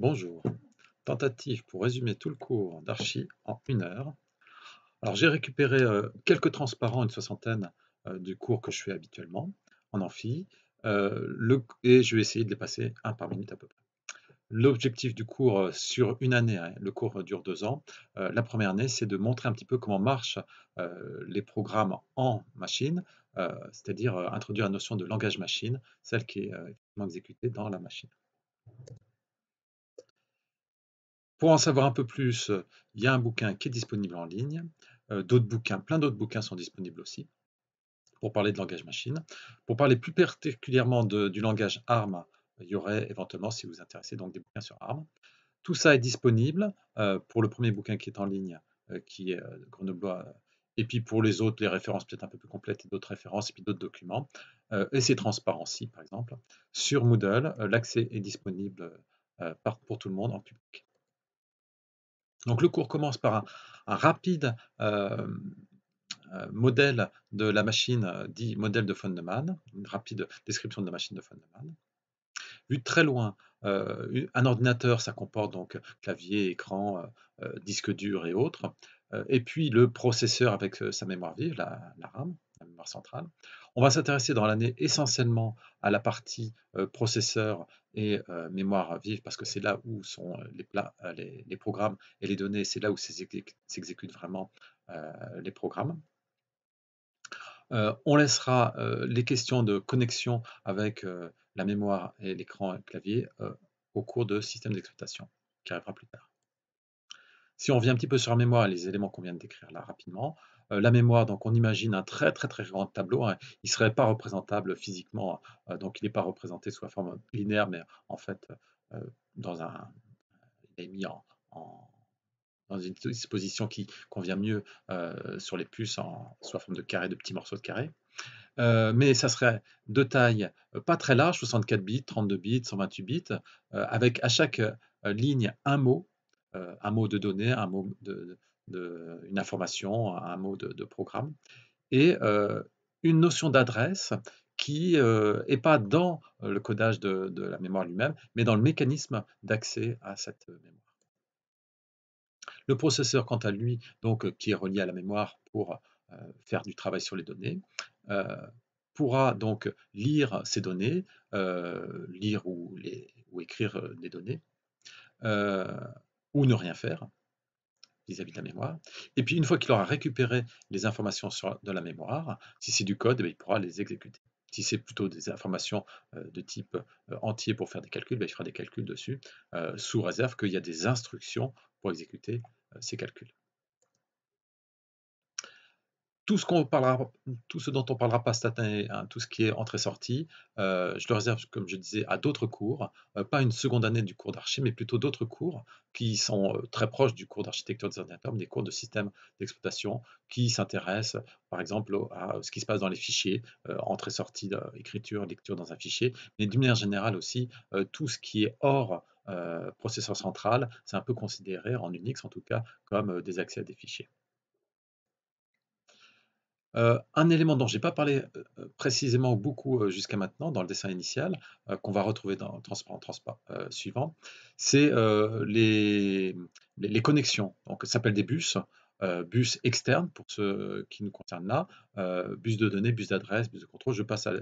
Bonjour, tentative pour résumer tout le cours d'archi en une heure. Alors j'ai récupéré euh, quelques transparents, une soixantaine euh, du cours que je fais habituellement en amphi, euh, et je vais essayer de les passer un par minute à peu près. L'objectif du cours sur une année, hein, le cours dure deux ans, la première année c'est de montrer un petit peu comment marchent les programmes en machine, c'est-à-dire introduire la notion de langage machine, celle qui est exécutée dans la machine. Pour en savoir un peu plus, euh, il y a un bouquin qui est disponible en ligne. Euh, d'autres bouquins, plein d'autres bouquins sont disponibles aussi pour parler de langage machine. Pour parler plus particulièrement du langage ARM, il y aurait éventuellement, si vous intéressez, donc des bouquins sur ARM. Tout ça est disponible euh, pour le premier bouquin qui est en ligne, qui est Grenoble, et puis pour les autres, les références peut-être un peu plus complètes et d'autres références, et puis d'autres documents. et c'est transparent aussi, par exemple. Sur Moodle, l'accès est disponible pour tout le monde en public. Donc le cours commence par un, rapide euh, euh, modèle de la machine, euh, dit modèle de von Neumann, une rapide description de la machine de von Neumann. Vu de très loin, un ordinateur, ça comporte donc clavier, écran, disque dur et autres, et puis le processeur avec sa mémoire vive, la RAM, la mémoire centrale. On va s'intéresser dans l'année essentiellement à la partie euh, processeur et euh, mémoire vive parce que c'est là où sont euh, les, programmes et les données, c'est là où s'exécutent vraiment les programmes. on laissera les questions de connexion avec la mémoire et l'écran et clavier au cours de système d'exploitation, qui arrivera plus tard. Si on revient un petit peu sur la mémoire et les éléments qu'on vient de décrire là rapidement, euh, la mémoire, donc on imagine un très très très grand tableau, hein. il ne serait pas représentable physiquement, euh, donc il n'est pas représenté sous la forme linéaire, mais en fait, euh, dans un, il est mis en, dans une disposition qui convient mieux sur les puces, en, sous la forme de carré, de petits morceaux de carré. mais ça serait de taille pas très large, 64 bits, 32 bits, 128 bits, avec à chaque ligne un mot, un mot de données, un mot de une information, un mot de, programme, et euh, une notion d'adresse qui n'est euh, pas dans le codage de, la mémoire lui-même, mais dans le mécanisme d'accès à cette mémoire. Le processeur, quant à lui, donc, qui est relié à la mémoire pour euh, faire du travail sur les données, pourra donc lire ces données, lire ou, écrire des données, ou ne rien faire, vis-à-vis de la mémoire. Et puis, une fois qu'il aura récupéré les informations de la mémoire, si c'est du code, eh ben, il pourra les exécuter. Si c'est plutôt des informations euh, de type euh, entier pour faire des calculs, ben, il fera des calculs dessus, euh, sous réserve qu'il y a des instructions pour exécuter ces calculs tout ce, dont on parlera pas cette année, hein, tout ce qui est entrée-sortie, euh, je le réserve, comme je disais, à d'autres cours, euh, pas une seconde année du cours d'archi, mais plutôt d'autres cours qui sont euh, très proches du cours d'architecture des ordinateurs, des cours de système d'exploitation qui s'intéressent, par exemple, à ce qui se passe dans les fichiers, entrée-sortie, écriture, lecture dans un fichier, mais d'une manière générale aussi, tout ce qui est hors processeur central, c'est un peu considéré en Unix en tout cas comme des accès à des fichiers. Euh, un élément dont je n'ai pas parlé euh, euh, précisément beaucoup jusqu'à maintenant dans le dessin initial, qu'on va retrouver dans le transparent suivant, c'est les, les, connexions. Donc, ça s'appelle des bus, bus externes pour ce qui nous concerne là, bus de données, bus d'adresse, bus de contrôle. Je passe à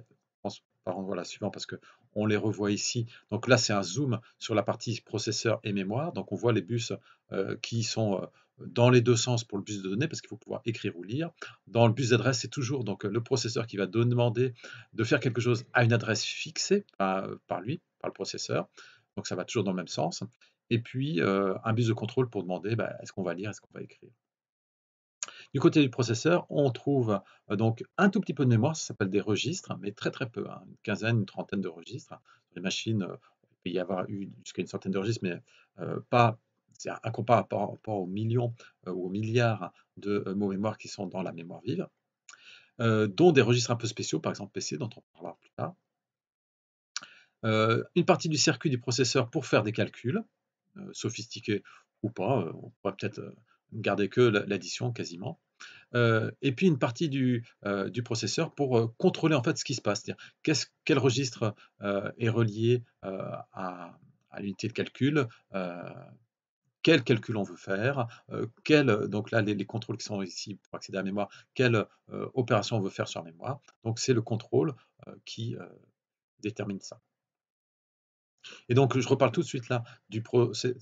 par transparent voilà, suivant parce que on les revoit ici. Donc là, c'est un zoom sur la partie processeur et mémoire. Donc on voit les bus euh, qui sont euh, dans les deux sens pour le bus de données parce qu'il faut pouvoir écrire ou lire. Dans le bus d'adresse, c'est toujours donc le processeur qui va demander de faire quelque chose à une adresse fixée par, lui, par le processeur. Donc ça va toujours dans le même sens. Et puis euh, un bus de contrôle pour demander bah, est-ce qu'on va lire, est-ce qu'on va écrire. Du côté du processeur, on trouve euh, donc un tout petit peu de mémoire, ça s'appelle des registres, mais très très peu, hein. une quinzaine, une trentaine de registres. Les machines, euh, il peut y avoir eu jusqu'à une centaine de registres, mais euh, pas, c'est incomparable par rapport aux millions ou aux milliards de mots mémoire qui sont dans la mémoire vive, dont des registres un peu spéciaux, par exemple PC, dont on parlera plus tard. une partie du circuit du processeur pour faire des calculs sophistiqués ou pas, on pourrait peut-être ne gardez que l'addition quasiment. Euh, et puis une partie du, euh, du processeur pour euh, contrôler en fait ce qui se passe, c'est-à-dire quel registre est relié à, l'unité de calcul, quel calcul on veut faire, donc là les, contrôles qui sont ici pour accéder à la mémoire, quelle opération on veut faire sur la mémoire. Donc c'est le contrôle qui détermine ça. Et donc, je reparle tout de suite là du,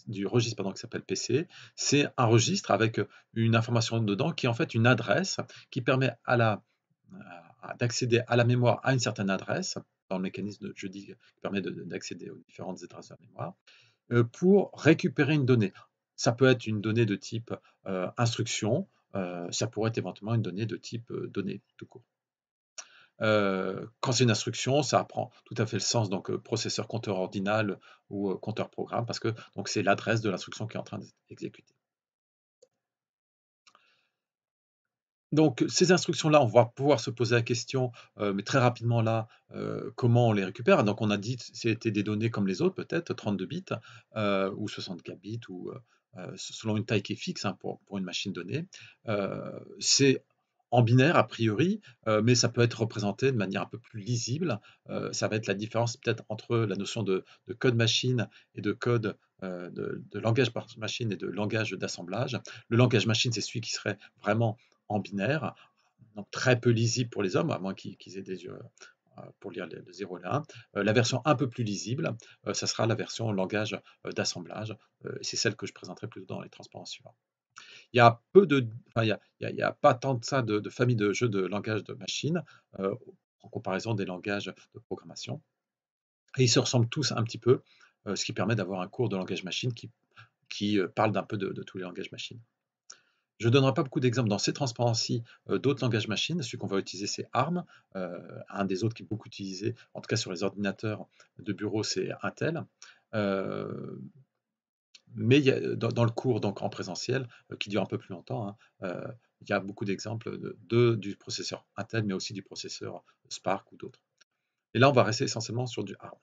du registre qui s'appelle PC. C'est un registre avec une information dedans qui est en fait une adresse qui permet à d'accéder à la mémoire à une certaine adresse, dans le mécanisme de, je dis, qui permet d'accéder aux différentes adresses de la mémoire, euh, pour récupérer une donnée. Ça peut être une donnée de type euh, instruction, euh, ça pourrait être éventuellement une donnée de type donnée tout court. Euh, quand c'est une instruction, ça prend tout à fait le sens, donc euh, processeur compteur ordinal ou euh, compteur programme, parce que c'est l'adresse de l'instruction qui est en train d'exécuter. Donc ces instructions-là, on va pouvoir se poser la question, mais très rapidement là, comment on les récupère Donc on a dit c'était des données comme les autres, peut-être 32 bits ou 64 bits ou selon une taille qui est fixe hein, pour, pour, une machine donnée. c'est en binaire a priori, euh, mais ça peut être représenté de manière un peu plus lisible. Euh, ça va être la différence peut-être entre la notion de, code machine et de code euh, de, langage par machine et de langage d'assemblage. Le langage machine, c'est celui qui serait vraiment en binaire, donc très peu lisible pour les hommes, à moins qu'ils aient des yeux pour lire le 0 et le 1. La version un peu plus lisible, ça sera la version langage d'assemblage. C'est celle que je présenterai plus dans les transparents suivants. Il y a peu de, il, y a, pas tant de ça de, familles de jeux de langage de machines euh, en comparaison des langages de programmation. Et ils se ressemblent tous un petit peu, euh, ce qui permet d'avoir un cours de langage machine qui, qui euh, parle d'un peu de, tous les langages machines. Je ne donnerai pas beaucoup d'exemples dans ces transparencies d'autres langages machines. Celui qu'on va utiliser, c'est ARM. un des autres qui est beaucoup utilisé, en tout cas sur les ordinateurs de bureau, c'est Intel mais euh, dans, le cours, donc en présentiel, euh, qui dure un peu plus longtemps, hein, euh, il y a beaucoup d'exemples du processeur Intel, mais aussi du processeur Spark ou d'autres. Et là, on va rester essentiellement sur du ARM.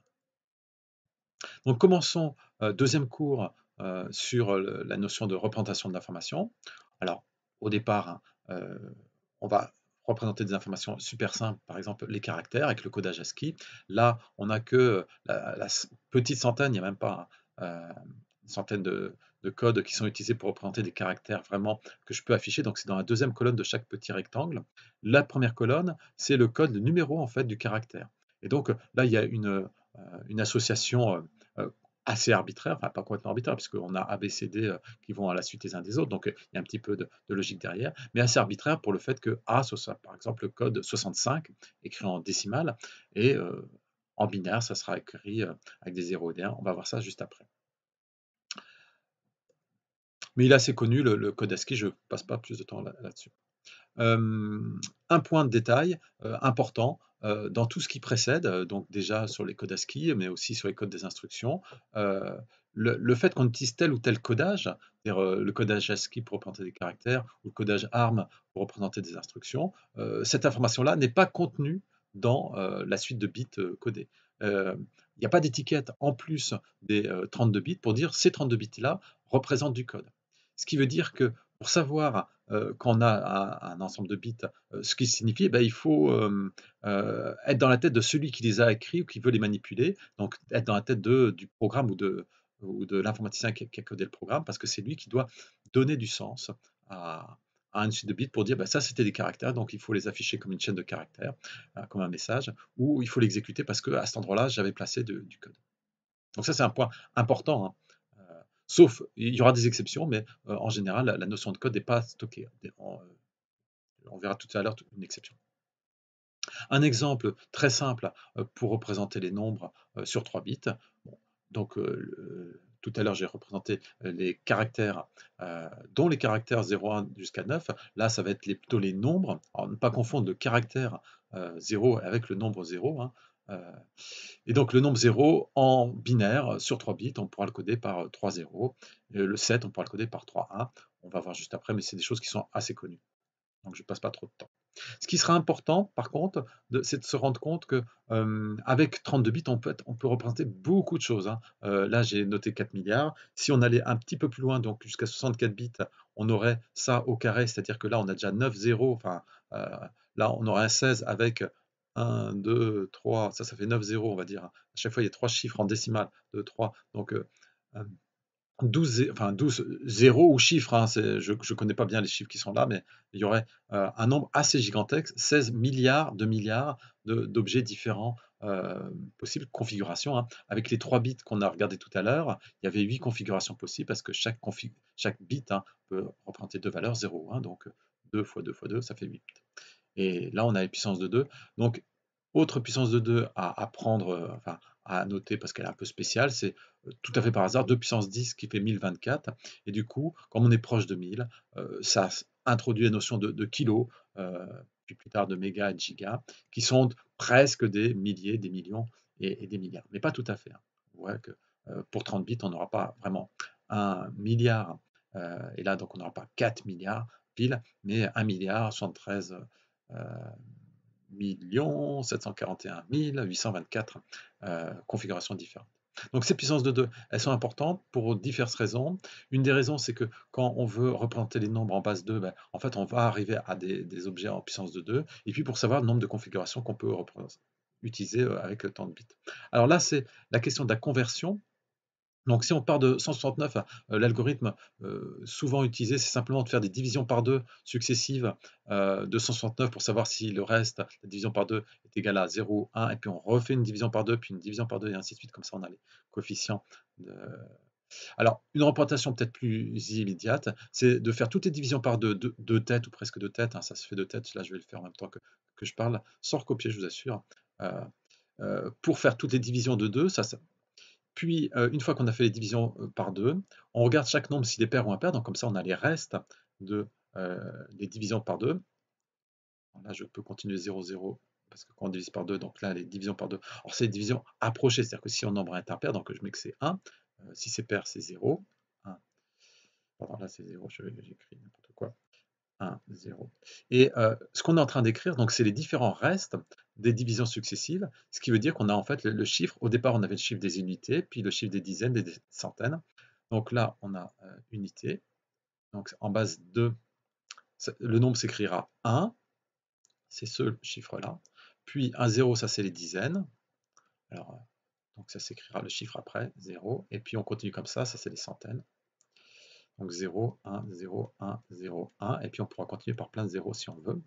Donc commençons deuxième cours sur la notion de représentation de l'information. Alors au départ, hein, on va représenter des informations super simples, par exemple les caractères avec le codage ASCII. Là, on n'a que la, la, petite centaine, il n'y a même pas hein, une centaine de, codes qui sont utilisés pour représenter des caractères vraiment que je peux afficher. Donc c'est dans la deuxième colonne de chaque petit rectangle. La première colonne, c'est le code, numéro en fait du caractère. Et donc là, il y a une, euh, une association euh, euh, assez arbitraire, enfin pas complètement arbitraire, puisqu'on a D qui vont à la suite les uns des autres, donc il y a un petit peu de, logique derrière, mais assez arbitraire pour le fait que A, ce soit par exemple le code 65, écrit en décimal et en binaire, ça sera écrit avec des 0 et des 1, on va voir ça juste après. Mais il est assez connu, le, code ASCII, je ne passe pas plus de temps là-dessus. Euh, un point de détail euh, important, euh, dans tout ce qui précède, donc déjà sur les codes ASCII, mais aussi sur les codes des instructions, le, fait qu'on utilise tel ou tel codage, c'est-à-dire le codage ASCII pour représenter des caractères ou le codage ARM pour représenter des instructions, cette information-là n'est pas contenue dans la suite de bits codés. Il n'y a pas d'étiquette en plus des 32 bits pour dire ces 32 bits-là représentent du code. Ce qui veut dire que pour savoir euh, qu'on a un, ensemble de bits, euh, ce qui signifie, ben, il faut euh, être dans la tête de celui qui les a écrits ou qui veut les manipuler, donc être dans la tête du programme ou de, ou de l'informaticien qui, a codé le programme, parce que c'est lui qui doit donner du sens à, une suite de bits pour dire, ben, ça c'était des caractères, donc il faut les afficher comme une chaîne de caractères, comme un message, ou il faut l'exécuter parce que à cet endroit-là, j'avais placé du code. Donc ça, c'est un point important. Hein. Sauf, il y aura des exceptions, mais euh, en général, la, notion de code n'est pas stockée. Euh, on, verra tout à l'heure une exception. Un exemple très simple euh, pour représenter les nombres sur 3 bits. donc, tout à l'heure, j'ai représenté les caractères, dont les caractères 0, 1 jusqu'à 9. Là, ça va être plutôt les nombres. ne pas confondre le caractère 0 avec le nombre 0. Euh, et donc le nombre 0 en binaire euh, sur 3 bits, on pourra le coder par 3 euh, 0. Le 7, on pourra le coder par 3 1. On va voir juste après, mais c'est des choses qui sont assez connues. Donc je ne passe pas trop de temps. Ce qui sera important, par contre, c'est de se rendre compte que avec 32 bits, on peut, on peut représenter beaucoup de choses. Hein. là, j'ai noté 4 milliards. Si on allait un petit peu plus loin, donc jusqu'à 64 bits, on aurait ça au carré, c'est-à-dire que là, on a déjà 9 0 Enfin, là, on aurait un 16 avec 1, 2, 3, ça, ça fait 9 0, on va dire. Hein. À chaque fois, il y a trois chiffres en décimales, 2, 3. Donc, 12, euh, euh, enfin 12, 0 ou chiffres, hein, je ne connais pas bien les chiffres qui sont là, mais il y aurait euh, un nombre assez gigantesque, 16 milliards de milliards d'objets différents, possibles, configurations. Hein. Avec les trois bits qu'on a regardés tout à l'heure, il y avait huit configurations possibles parce que chaque, bit peut représenter deux valeurs, 0 1, donc 2 x 2 x 2, ça fait 8. Et là, on a les puissances de 2. Donc, autre puissance de 2 à, prendre, euh, enfin, à noter parce qu'elle est un peu spéciale, c'est euh, tout à fait par hasard 2 puissance 10 qui fait 1024. Et du coup, comme on est proche de 1000, euh, ça introduit la notion de, kilos, kilo, puis plus tard de méga et de giga, qui sont presque des milliers, des millions et, des milliards, mais pas tout à fait. Vous hein. voyez que pour 30 bits, on n'aura pas vraiment un milliard, et là donc on n'aura pas 4 milliards pile, mais 1 milliard 73 millions 741 824 configurations différentes. Donc ces puissances de 2, elles sont importantes pour diverses raisons. Une des raisons, c'est que quand on veut représenter les nombres en base 2, ben, en fait, on va arriver à des, objets en puissance de 2. Et puis pour savoir le nombre de configurations qu'on peut utiliser euh, avec le temps de bits. Alors là, c'est la question de la conversion donc si on part de 169, euh, l'algorithme euh, souvent utilisé, c'est simplement de faire des divisions par deux successives euh, de 169 pour savoir si le reste, la division par deux, est égale à 0, 1, et puis on refait une division par deux, puis une division par deux, et ainsi de suite, comme ça on a les coefficients. De... Alors, une représentation peut-être plus immédiate, c'est de faire toutes les divisions par deux, deux, têtes, ou presque deux têtes, hein, ça se fait deux têtes, là je vais le faire en même temps que, je parle, sans recopier, je vous assure. pour faire toutes les divisions de deux, ça, ça, puis, euh, une fois qu'on a fait les divisions euh, par deux, on regarde chaque nombre s'il est pair ou impair. Donc, comme ça, on a les restes euh, des divisions par deux. Là, je peux continuer 0, 0, parce que quand on divise par 2, donc là, les divisions par 2, alors c'est divisions approchées, c'est-à-dire que si on nombre est impair, donc je mets que c'est 1, si c'est pair, c'est 0, 1, pardon, là c'est 0, j'écris n'importe quoi, 1, 0. Et ce qu'on est en train d'écrire, donc c'est les différents restes des divisions successives, ce qui veut dire qu'on a en fait le, chiffre, au départ on avait le chiffre des unités, puis le chiffre des dizaines, des centaines. Donc là on a euh, unité, donc en base 2, le nombre s'écrira 1, c'est ce chiffre-là, puis un 0 ça c'est les dizaines, alors euh, donc ça s'écrira le chiffre après, 0, et puis on continue comme ça, ça c'est les centaines. Donc 0, 1, 0, 1, 0, 1, et puis on pourra continuer par plein de 0 si on veut.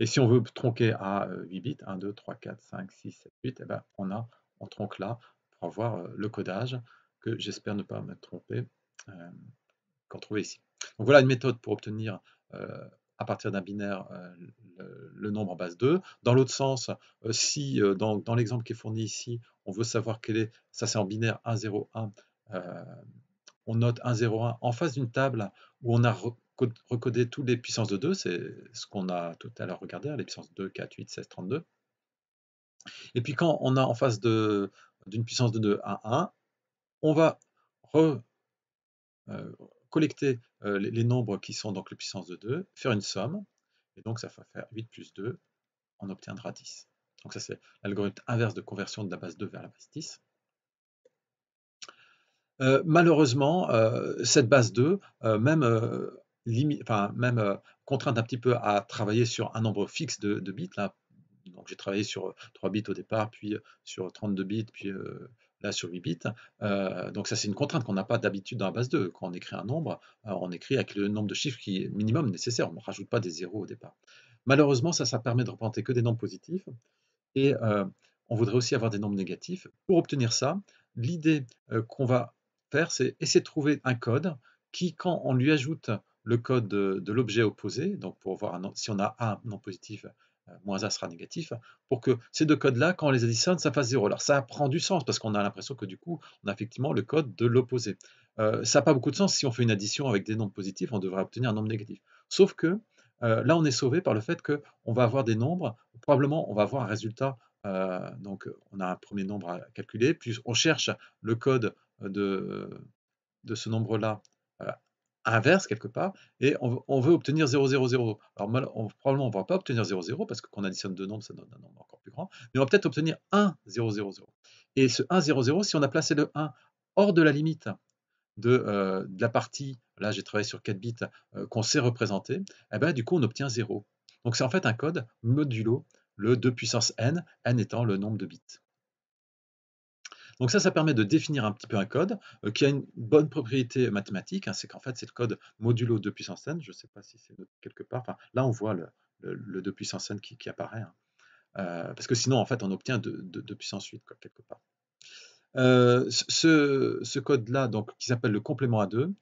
Et si on veut tronquer à 8 bits, 1, 2, 3, 4, 5, 6, 7, 8, ben on, a, on tronque là pour avoir le codage que j'espère ne pas me tromper qu'on trouve ici. Donc voilà une méthode pour obtenir à partir d'un binaire le, nombre en base 2. Dans l'autre sens, si dans, dans l'exemple qui est fourni ici, on veut savoir quel est, ça c'est en binaire 1, 0, 1, on note 1, 0, 1 en face d'une table où on a recoder toutes les puissances de 2, c'est ce qu'on a tout à l'heure regardé, hein, les puissances 2, 4, 8, 16, 32. Et puis quand on a en face d'une puissance de 2 à 1, on va re, euh, collecter euh, les, nombres qui sont donc les puissances de 2, faire une somme, et donc ça va faire 8 plus 2, on obtiendra 10. Donc ça c'est l'algorithme inverse de conversion de la base 2 vers la base 10. Euh, malheureusement, cette base 2, même même euh, contrainte un petit peu à travailler sur un nombre fixe de, bits. Là. Donc j'ai travaillé sur 3 euh, bits au départ, puis euh, sur 32 bits, puis là sur 8 bits. donc ça c'est une contrainte qu'on n'a pas d'habitude dans la base 2. Quand on écrit un nombre, on écrit avec le nombre de chiffres qui est minimum nécessaire. On ne rajoute pas des zéros au départ. Malheureusement, ça, ça permet de représenter que des nombres positifs. Et on voudrait aussi avoir des nombres négatifs. Pour obtenir ça, l'idée qu'on va faire, c'est essayer de trouver un code qui, quand on lui ajoute le code de, l'objet opposé, donc pour voir un, si on a un non positif, euh, moins A sera négatif, pour que ces deux codes-là, quand on les additionne, ça fasse 0. Alors ça prend du sens, parce qu'on a l'impression que du coup, on a effectivement le code de l'opposé. Euh, ça n'a pas beaucoup de sens, si on fait une addition avec des nombres positifs, on devrait obtenir un nombre négatif. Sauf que euh, là, on est sauvé par le fait qu'on va avoir des nombres, probablement on va avoir un résultat, donc on a un premier nombre à calculer, puis on cherche le code de, de ce nombre-là inverse quelque part, et on, veut obtenir 0, 0, 0. Alors probablement on ne va pas obtenir 0, 0, parce que quand additionne deux nombres, ça donne un nombre encore plus grand, mais on va peut-être obtenir 1, 0, 0, 0. Et ce 1, 0, 0, si on a placé le 1 hors de la limite euh, de, la partie, là j'ai travaillé sur 4 bits, euh, qu'on sait représenter, eh ben, du coup on obtient 0. Donc c'est en fait un code modulo le 2 puissance n, n étant le nombre de bits. Donc ça, ça permet de définir un petit peu un code euh, qui a une bonne propriété mathématique, hein. c'est qu'en fait c'est le code modulo 2 puissance n, je ne sais pas si c'est quelque part, là on voit le, 2 puissance n qui, apparaît, hein. euh, parce que sinon en fait on obtient 2, puissance 8 quelque part. Euh, ce, code-là, donc qui s'appelle le complément à 2,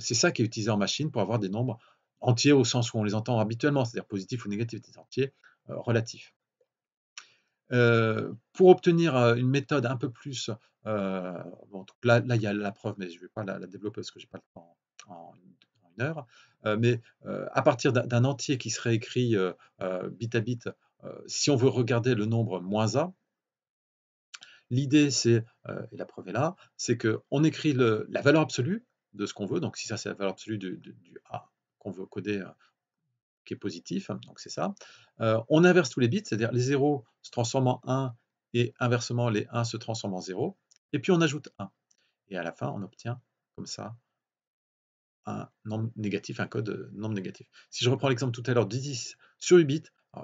c'est ça qui est utilisé en machine pour avoir des nombres entiers au sens où on les entend habituellement, c'est-à-dire positifs ou négatifs, des entiers relatifs. Euh, pour obtenir euh, une méthode un peu plus, euh, là, là, il y a la preuve, mais je ne vais pas la, développer parce que je n'ai pas le temps en, une heure, mais à partir d'un entier qui serait écrit bit à bit, si on veut regarder le nombre moins a, l'idée c'est, et la preuve est là, c'est qu'on écrit la valeur absolue de ce qu'on veut, donc si ça c'est la valeur absolue du, du a qu'on veut coder qui est positif, hein, donc c'est ça. Euh, on inverse tous les bits, c'est-à-dire les 0 se transforment en 1 et inversement les 1 se transforment en 0. Et puis on ajoute 1. Et à la fin, on obtient comme ça un nombre négatif, un code euh, nombre négatif. Si je reprends l'exemple tout à l'heure 10 sur 8 bits,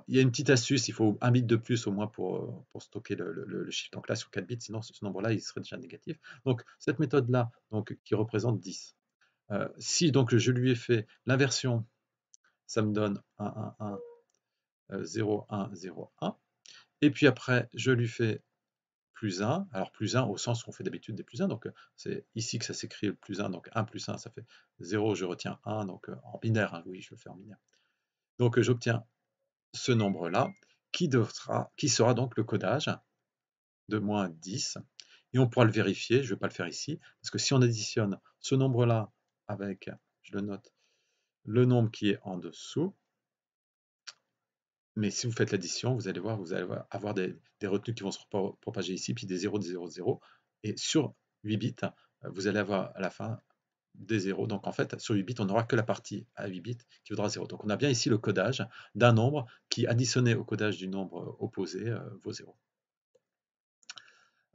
il y a une petite astuce, il faut un bit de plus au moins pour, euh, stocker le, chiffre. Donc là, sur 4 bits, sinon ce, nombre-là, il serait déjà négatif. Donc cette méthode-là, donc qui représente 10. si donc je lui ai fait l'inversion ça me donne 1, 1, 1, 0, 1, 0, 1. Et puis après, je lui fais plus 1, alors plus 1 au sens qu'on fait d'habitude des plus 1, donc euh, c'est ici que ça s'écrit le plus 1, donc 1 plus 1, ça fait 0, je retiens 1, donc euh, en binaire, hein. oui, je le fais en binaire. Donc euh, j'obtiens ce nombre-là, qui, qui sera donc le codage de moins 10, et on pourra le vérifier, je ne vais pas le faire ici, parce que si on additionne ce nombre-là avec, je le note, le nombre qui est en dessous. Mais si vous faites l'addition, vous allez voir, vous allez avoir des, retenues qui vont se propager ici, puis des 0, des 0, des 0. Et sur 8 bits, vous allez avoir à la fin des 0. Donc en fait, sur 8 bits, on n'aura que la partie à 8 bits qui vaudra 0. Donc on a bien ici le codage d'un nombre qui, additionné au codage du nombre opposé, euh, vaut 0.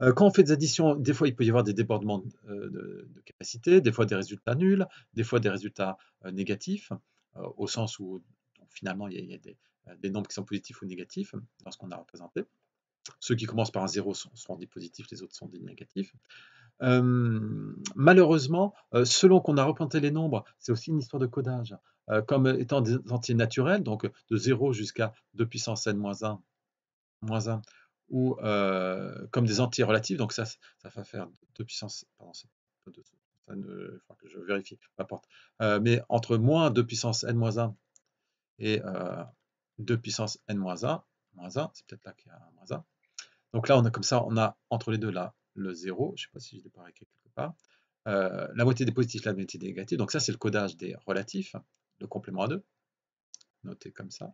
Euh, quand on fait des additions, des fois, il peut y avoir des débordements euh, de, capacité, des fois des résultats nuls, des fois des résultats euh, négatifs, au sens où finalement, il y a, des, nombres qui sont positifs ou négatifs dans ce qu'on a représenté. Ceux qui commencent par un zéro sont, des positifs, les autres sont des négatifs. malheureusement, selon qu'on a représenté les nombres, c'est aussi une histoire de codage, comme étant des entiers naturels, donc de 0 jusqu'à 2 puissance n-1, moins 1, ou euh, comme des anti-relatifs, Donc ça, va faire 2 puissance. Pardon, de ça ne, il faut que je vérifie, peu importe. Euh, mais entre moins 2 puissance n-1 et 2 euh, puissance n-1, moins 1, c'est peut-être là qu'il y a un moins 1. Donc là, on a comme ça, on a entre les deux là le 0. Je ne sais pas si je l'ai pas quelque part. la moitié des positifs, la moitié des négatifs. Donc ça, c'est le codage des relatifs, le complément à 2, noté comme ça.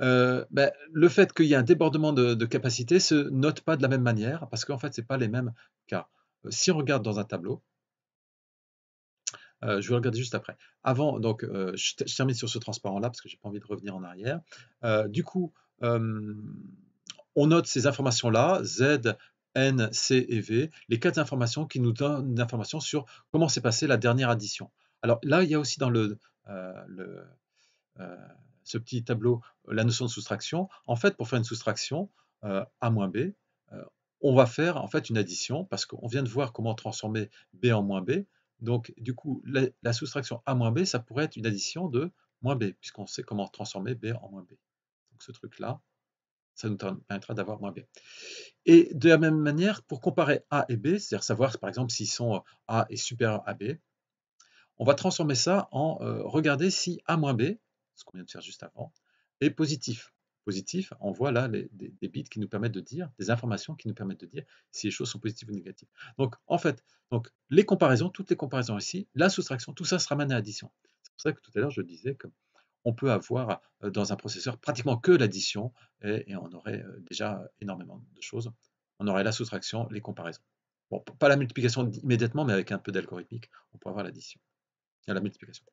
Euh, ben, le fait qu'il y ait un débordement de, de, capacité se note pas de la même manière parce qu'en fait, ce pas les mêmes cas. Euh, si on regarde dans un tableau, euh, je vais regarder juste après. Avant, donc, je, termine sur ce transparent-là parce que j'ai pas envie de revenir en arrière. du coup, on note ces informations-là, Z, N, C et V, les quatre informations qui nous donnent une information sur comment s'est passée la dernière addition. Alors là, il y a aussi dans le, le ce petit tableau euh, la notion de soustraction. En fait, pour faire une soustraction, euh, A moins B, euh, on va faire en fait une addition parce qu'on vient de voir comment transformer B en moins B. Donc, du coup, la, soustraction A moins B, ça pourrait être une addition de moins B, puisqu'on sait comment transformer B en moins B. Donc, ce truc-là, ça nous permettra d'avoir moins B. Et de la même manière, pour comparer A et B, c'est-à-dire savoir par exemple s'ils sont A est supérieur à B, on va transformer ça en regarder si A moins B, ce qu'on vient de faire juste avant, et positif. Positif, on voit là des, bits qui nous permettent de dire, des informations qui nous permettent de dire si les choses sont positives ou négatives. Donc, en fait, donc, les comparaisons, toutes les comparaisons ici, la soustraction, tout ça sera mené à l'addition. C'est pour ça que tout à l'heure, je disais qu'on on peut avoir euh, dans un processeur pratiquement que l'addition et, on aurait euh, déjà énormément de choses. On aurait la soustraction, les comparaisons. Bon, pas la multiplication immédiatement, mais avec un peu d'algorithmique, on peut avoir l'addition. La multiplication.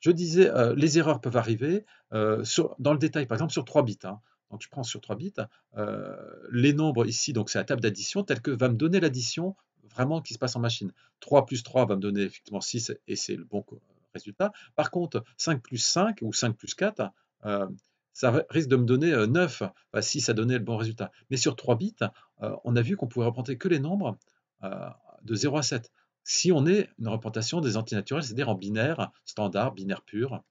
Je disais, euh, les erreurs peuvent arriver euh, dans le détail, par exemple sur 3 bits. Hein. Donc je prends sur 3 bits euh, les nombres ici, donc c'est la table d'addition telle que va me donner l'addition vraiment qui se passe en machine. 3 plus 3 va me donner effectivement 6 et c'est le bon résultat. Par contre, 5 plus 5 ou 5 plus 4, ça risque de me donner 9 si ça donnait le bon résultat. Mais sur 3 bits, on a vu qu'on pouvait représenter que les nombres de 0 à 7 si on est une représentation des antinaturels, c'est-à-dire en binaire standard, binaire pur.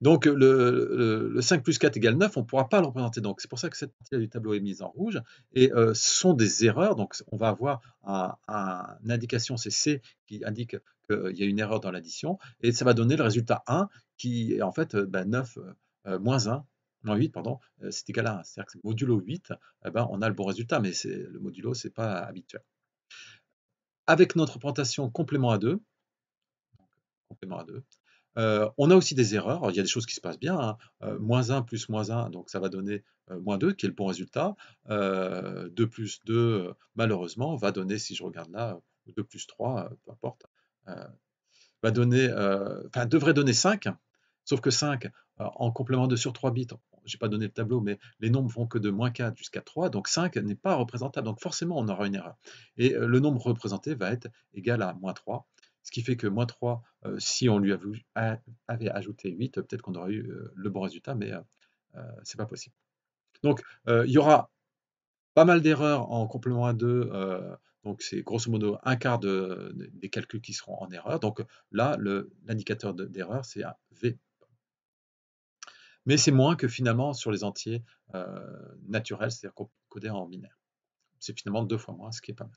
Donc le, 5 plus 4 égale 9, on ne pourra pas le représenter. Donc c'est pour ça que cette partie du tableau est mise en rouge. Et euh, ce sont des erreurs. Donc on va avoir une indication CC qui indique qu'il y a une erreur dans l'addition. Et ça va donner le résultat 1 qui est en fait 9 ben, euh, moins 1 moins 8, pardon, euh, c'est égal à 1. C'est-à-dire que modulo 8, eh ben, on a le bon résultat, mais le modulo, ce n'est pas habituel avec notre plantation complément à 2, complément à 2, euh, on a aussi des erreurs. il y a des choses qui se passent bien. Hein. Euh, moins 1 plus moins 1, donc ça va donner euh, moins 2, qui est le bon résultat. 2 plus 2, malheureusement, va donner, si je regarde là, 2 plus 3, peu importe, va donner, devrait donner 5. Sauf que 5, en complément de sur 3 bits, j'ai pas donné le tableau, mais les nombres vont que de moins 4 jusqu'à 3, donc 5 n'est pas représentable. Donc forcément, on aura une erreur. Et euh, le nombre représenté va être égal à moins 3, ce qui fait que moins 3, euh, si on lui avait ajouté 8, peut-être qu'on aurait eu euh, le bon résultat, mais ce n'est c'est pas possible. Donc il y aura pas mal d'erreurs en complément à 2, donc c'est grosso modo un quart des calculs qui seront en erreur. Donc là, l'indicateur d'erreur, c'est V mais c'est moins que finalement sur les entiers euh, naturels, c'est-à-dire codés en binaire. C'est finalement deux fois moins, ce qui est pas mal.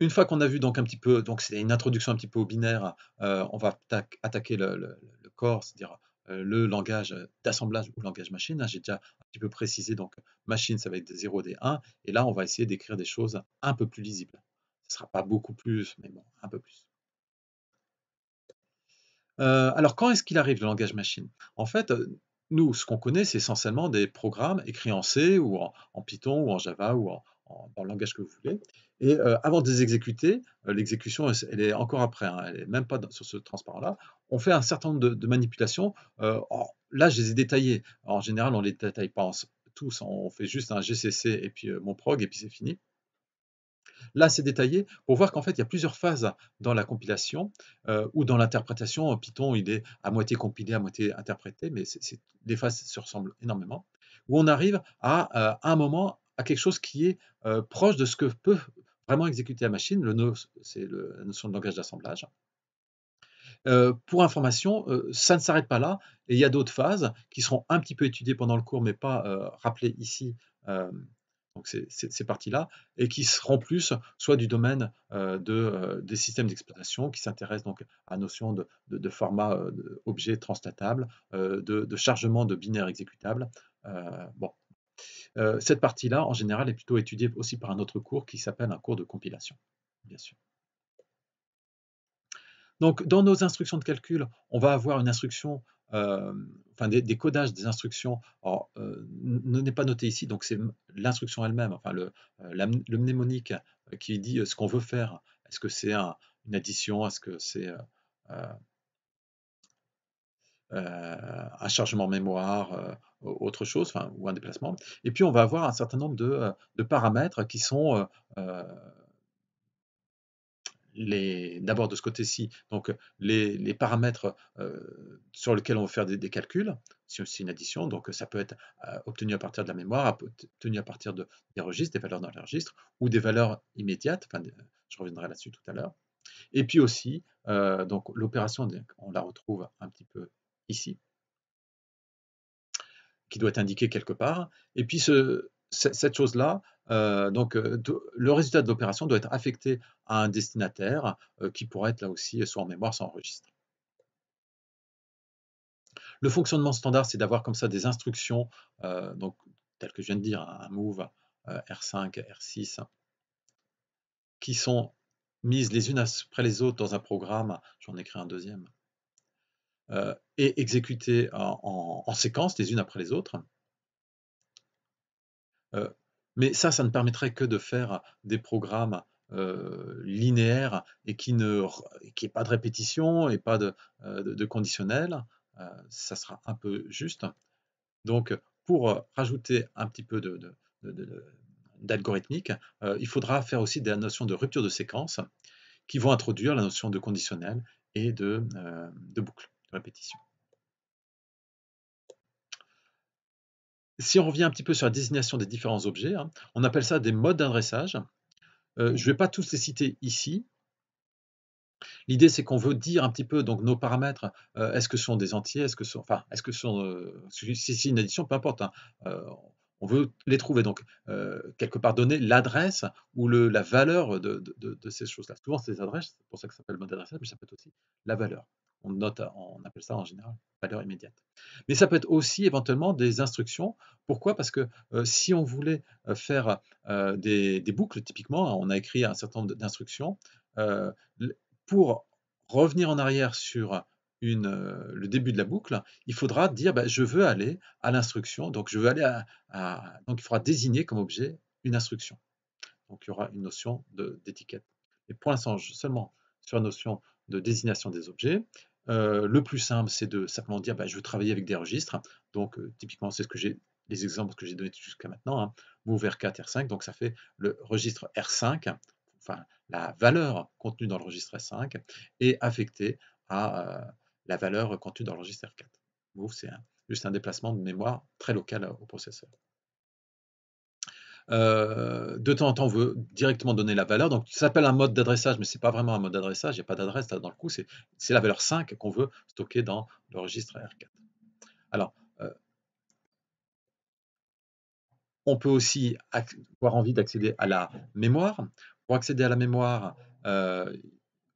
Une fois qu'on a vu donc un petit peu, donc c'est une introduction un petit peu au binaire, euh, on va attaquer le, le corps, c'est-à-dire euh, le langage d'assemblage ou langage machine. Hein. J'ai déjà un petit peu précisé, donc machine, ça va être des 0, des 1. Et là, on va essayer d'écrire des choses un peu plus lisibles. Ce ne sera pas beaucoup plus, mais bon, un peu plus. Euh, alors quand est-ce qu'il arrive le langage machine En fait, euh, nous, ce qu'on connaît, c'est essentiellement des programmes écrits en C ou en, Python ou en Java ou dans le langage que vous voulez. Et euh, avant de les exécuter, l'exécution, elle, est encore après, hein, elle n'est même pas sur ce transparent-là, on fait un certain nombre de, manipulations. là, je les ai détaillées. en général, on ne les détaille pas tous, on fait juste un GCC et puis mon prog, et puis c'est fini. Là, c'est détaillé pour voir qu'en fait, il y a plusieurs phases dans la compilation euh, ou dans l'interprétation. Euh, Python, il est à moitié compilé, à moitié interprété, mais les phases se ressemblent énormément. Où on arrive à, euh, un moment à quelque chose qui est proche de ce que peut vraiment exécuter la machine. Le no, c'est la notion de langage d'assemblage. pour information, ça ne s'arrête pas là et il y a d'autres phases qui seront un petit peu étudiées pendant le cours mais pas rappelées ici donc ces, parties-là, et qui seront plus soit du domaine euh, euh, des systèmes d'exploitation, qui s'intéressent donc à notion de, format euh, d'objet objet translatable, de, chargement de binaire exécutable. bon. cette partie-là, en général, est plutôt étudiée aussi par un autre cours qui s'appelle un cours de compilation, bien sûr. Donc, dans nos instructions de calcul, on va avoir une instruction euh, enfin des, codages des instructions. Euh, ne n'est pas noté ici, donc c'est l'instruction elle-même, enfin le, euh, mnémonique qui dit ce qu'on veut faire. Est-ce que c'est une addition Est-ce que c'est un chargement mémoire autre chose, ou un déplacement. Et puis on va avoir un certain nombre de paramètres qui sont d'abord de ce côté-ci, donc les, les paramètres euh, sur lesquels on va faire des, calculs, c'est aussi une addition, donc ça peut être euh, obtenu à partir de la mémoire, obtenu à partir des registres, des valeurs dans les registres, ou des valeurs immédiates, je reviendrai là-dessus tout à l'heure. Et puis aussi, euh, donc l'opération, on la retrouve un petit peu ici, qui doit être indiquée quelque part. Et puis cette chose-là, euh, donc, euh, le résultat de l'opération doit être affecté à un destinataire euh, qui pourrait être là aussi soit en mémoire, soit enregistré. Le fonctionnement standard, c'est d'avoir comme ça des instructions, donc, telles que je viens de dire, un move R5, R6, qui sont mises les unes après les autres dans un programme, j'en ai créé un deuxième, et exécutées en, séquence les unes après les autres. Mais ça, ça ne permettrait que de faire des programmes linéaires et qui ne qui pas de répétition et pas de, conditionnel. ça sera un peu juste. Donc, pour rajouter un petit peu d'algorithmique, il faudra faire aussi des notions de rupture de séquence qui vont introduire la notion de conditionnel et de, de boucle, de répétition. si on revient un petit peu sur la désignation des différents objets, hein, on appelle ça des modes d'adressage. Euh, je ne vais pas tous les citer ici. L'idée, c'est qu'on veut dire un petit peu donc nos paramètres. Euh, est-ce que ce sont des entiers Est-ce que ce, enfin, est-ce que ce sont euh, si c'est une addition, peu importe. Hein. on veut les trouver donc quelque part donner l'adresse ou la valeur de, ces choses-là. Souvent, c'est les adresses, c'est pour ça que ça s'appelle mode d'adressage, mais ça peut être aussi la valeur. On on appelle ça en général valeur immédiate. Mais ça peut être aussi éventuellement des instructions. Pourquoi Parce que euh, si on voulait euh, faire euh, des, boucles, typiquement, on a écrit un certain nombre d'instructions pour revenir en arrière sur le début de la boucle, il faudra dire bah, je veux aller à l'instruction, donc je veux aller à, il faudra désigner comme objet une instruction. Donc il y aura une notion d'étiquette. Et pour l'instant, seulement sur la notion de désignation des objets. Euh, le plus simple, c'est de simplement dire bah, je veux travailler avec des registres. Donc, euh, typiquement, c'est ce que j'ai les exemples que j'ai donnés jusqu'à maintenant. Hein, move R4, R5, donc ça fait le registre R5, enfin la valeur contenue dans le registre R5 est affectée à euh, la valeur contenue dans le registre R4. Move, c'est juste un déplacement de mémoire très local au processeur. Euh, de temps en temps, on veut directement donner la valeur. Donc, ça s'appelle un mode d'adressage, mais c'est pas vraiment un mode d'adressage. Il n'y a pas d'adresse dans le coup. C'est la valeur 5 qu'on veut stocker dans le registre R4. Alors, euh, on peut aussi avoir envie d'accéder à la mémoire. Pour accéder à la mémoire, euh,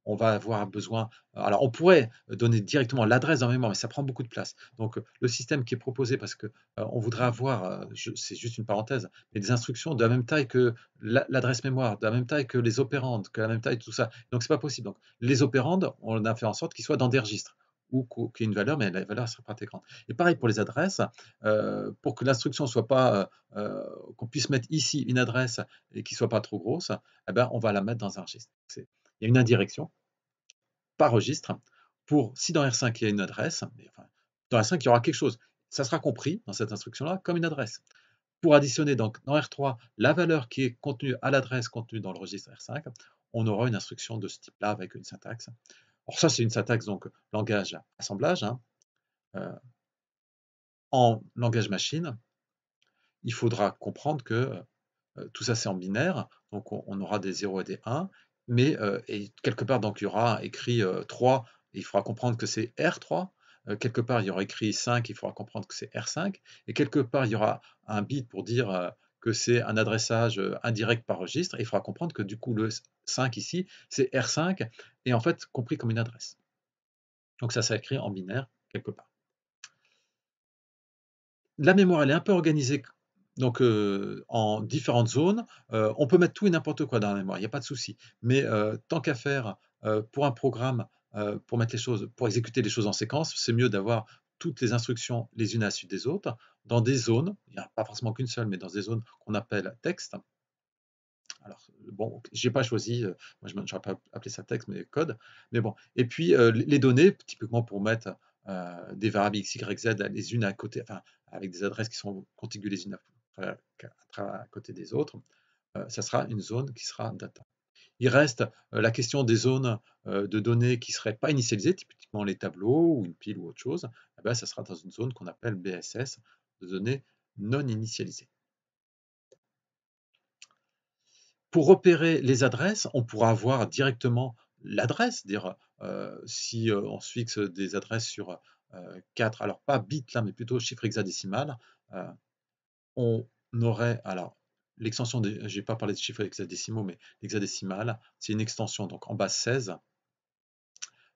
on va avoir besoin. Euh, alors, on pourrait euh, donner directement l'adresse dans mémoire, mais ça prend beaucoup de place. Donc, euh, le système qui est proposé, parce que on voudrait avoir, c'est juste une parenthèse, mais des instructions de la même taille que l'adresse mémoire, de la même taille que les opérandes, que la même taille tout ça. Donc, c'est pas possible. Donc, les opérandes, on a fait en sorte qu'ils soient dans des registres ou qu'il y ait une valeur, mais la valeur sera pas grande. Et pareil pour les adresses, pour que l'instruction soit pas, qu'on puisse mettre ici une adresse et qui soit pas trop grosse, eh ben on va la mettre dans un registre il y a une indirection par registre pour si dans R5 il y a une adresse, dans R5 il y aura quelque chose. Ça sera compris dans cette instruction-là comme une adresse. Pour additionner donc dans R3 la valeur qui est contenue à l'adresse contenue dans le registre R5, on aura une instruction de ce type-là avec une syntaxe. Alors ça c'est une syntaxe donc langage assemblage. Hein. Euh, en langage machine, il faudra comprendre que euh, tout ça c'est en binaire, donc on, on, aura des 0 et des 1, mais euh, quelque part, donc il y aura écrit 3, euh, il faudra comprendre que c'est R3, euh, quelque part, il y aura écrit 5, il faudra comprendre que c'est R5, et quelque part, il y aura un bit pour dire que c'est un adressage indirect par registre, il faudra comprendre que du coup, le 5 ici, c'est R5, et en fait, compris comme une adresse. Donc ça, ça écrit en binaire, quelque part. La mémoire, elle est un peu organisée donc, euh, en différentes zones, euh, on peut mettre tout et n'importe quoi dans la mémoire, il n'y a pas de souci. Mais euh, tant qu'à faire pour un programme, pour mettre les choses, pour exécuter les choses en séquence, c'est mieux d'avoir toutes les instructions les unes à la suite des autres dans des zones, il n'y a pas forcément qu'une seule, mais dans des zones qu'on appelle texte. Alors, bon, j'ai pas choisi, moi je vais pas appeler ça texte, mais code. Mais bon, et puis les données, typiquement pour mettre des variables x, y, z les unes à côté, enfin, avec des adresses qui sont contiguës les unes à côté à, côté des autres, euh, ça sera une zone qui sera data. Il reste euh, la question des zones euh, de données qui ne seraient pas initialisées, typiquement les tableaux ou une pile ou autre chose, eh ben, ça sera dans une zone qu'on appelle BSS, de données non initialisées. Pour repérer les adresses, on pourra avoir directement l'adresse, dire si on se fixe des adresses sur 4, alors pas bits là, mais plutôt chiffre hexadécimal, on aurait, alors, l'extension, des, j'ai pas parlé de chiffres hexadécimaux, mais l'hexadécimal, c'est une extension, donc en base 16,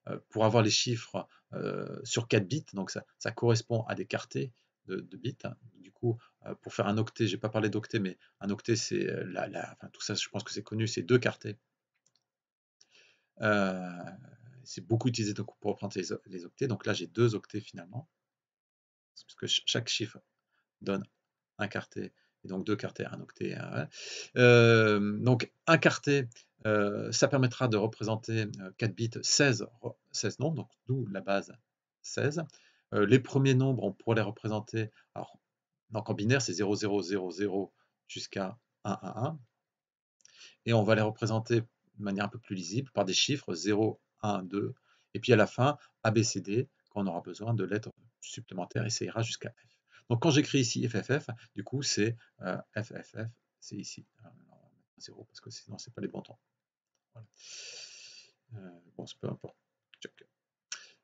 euh, pour avoir les chiffres euh, sur 4 bits, donc ça, ça, correspond à des quartets de, bits. Hein. Du coup, euh, pour faire un octet, j'ai pas parlé d'octet, mais un octet, c'est la, la tout ça, je pense que c'est connu, c'est deux quartets. c'est beaucoup utilisé donc, pour représenter les, octets, donc là j'ai deux octets finalement, parce que chaque chiffre donne un quartet, et donc deux quartets, un octet. donc un quartet, euh, ça permettra de représenter 4 euh, bits 16, 16 nombres, donc d'où la base 16. Euh, les premiers nombres, on pourrait les représenter, alors, en binaire, c'est 0, jusqu'à 1, 1, 1. Et on va les représenter de manière un peu plus lisible par des chiffres 0, 1, 2. Et puis à la fin, ABCD, quand on aura besoin de lettres supplémentaires, et ça ira jusqu'à F. Donc quand j'écris ici FFF, du coup c'est FFF, euh, c'est ici. on va mettre 0 parce que sinon c'est pas les bons temps. Euh, bon, c'est peu importe.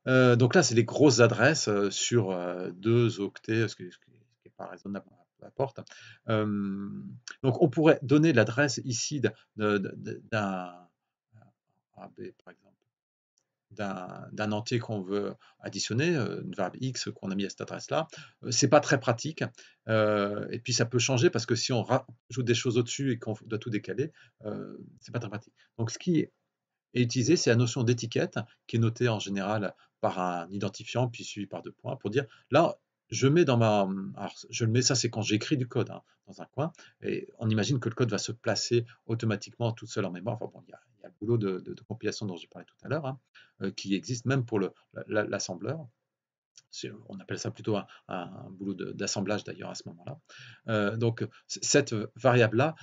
Euh, donc là, c'est les grosses adresses sur deux octets, ce qui n'est pas raisonnable la porte. donc on pourrait donner l'adresse ici d'un AB par exemple, d'un entier qu'on veut additionner, euh, une variable x qu'on a mis à cette adresse-là. Euh, c'est pas très pratique. Euh, et puis ça peut changer parce que si on rajoute des choses au-dessus et qu'on doit tout décaler, c'est pas très pratique. Donc ce qui est utilisé, c'est la notion d'étiquette qui est notée en général par un identifiant puis suivi par deux points pour dire là je mets dans ma. Alors je le mets, ça c'est quand j'écris du code hein, dans un coin, et on imagine que le code va se placer automatiquement tout seul en mémoire. Enfin bon, il y a, le boulot de, compilation dont j'ai parlé tout à l'heure, hein, euh, qui existe même pour l'assembleur. On appelle ça plutôt un, boulot d'assemblage d'ailleurs à ce moment-là. Euh, donc cette variable-là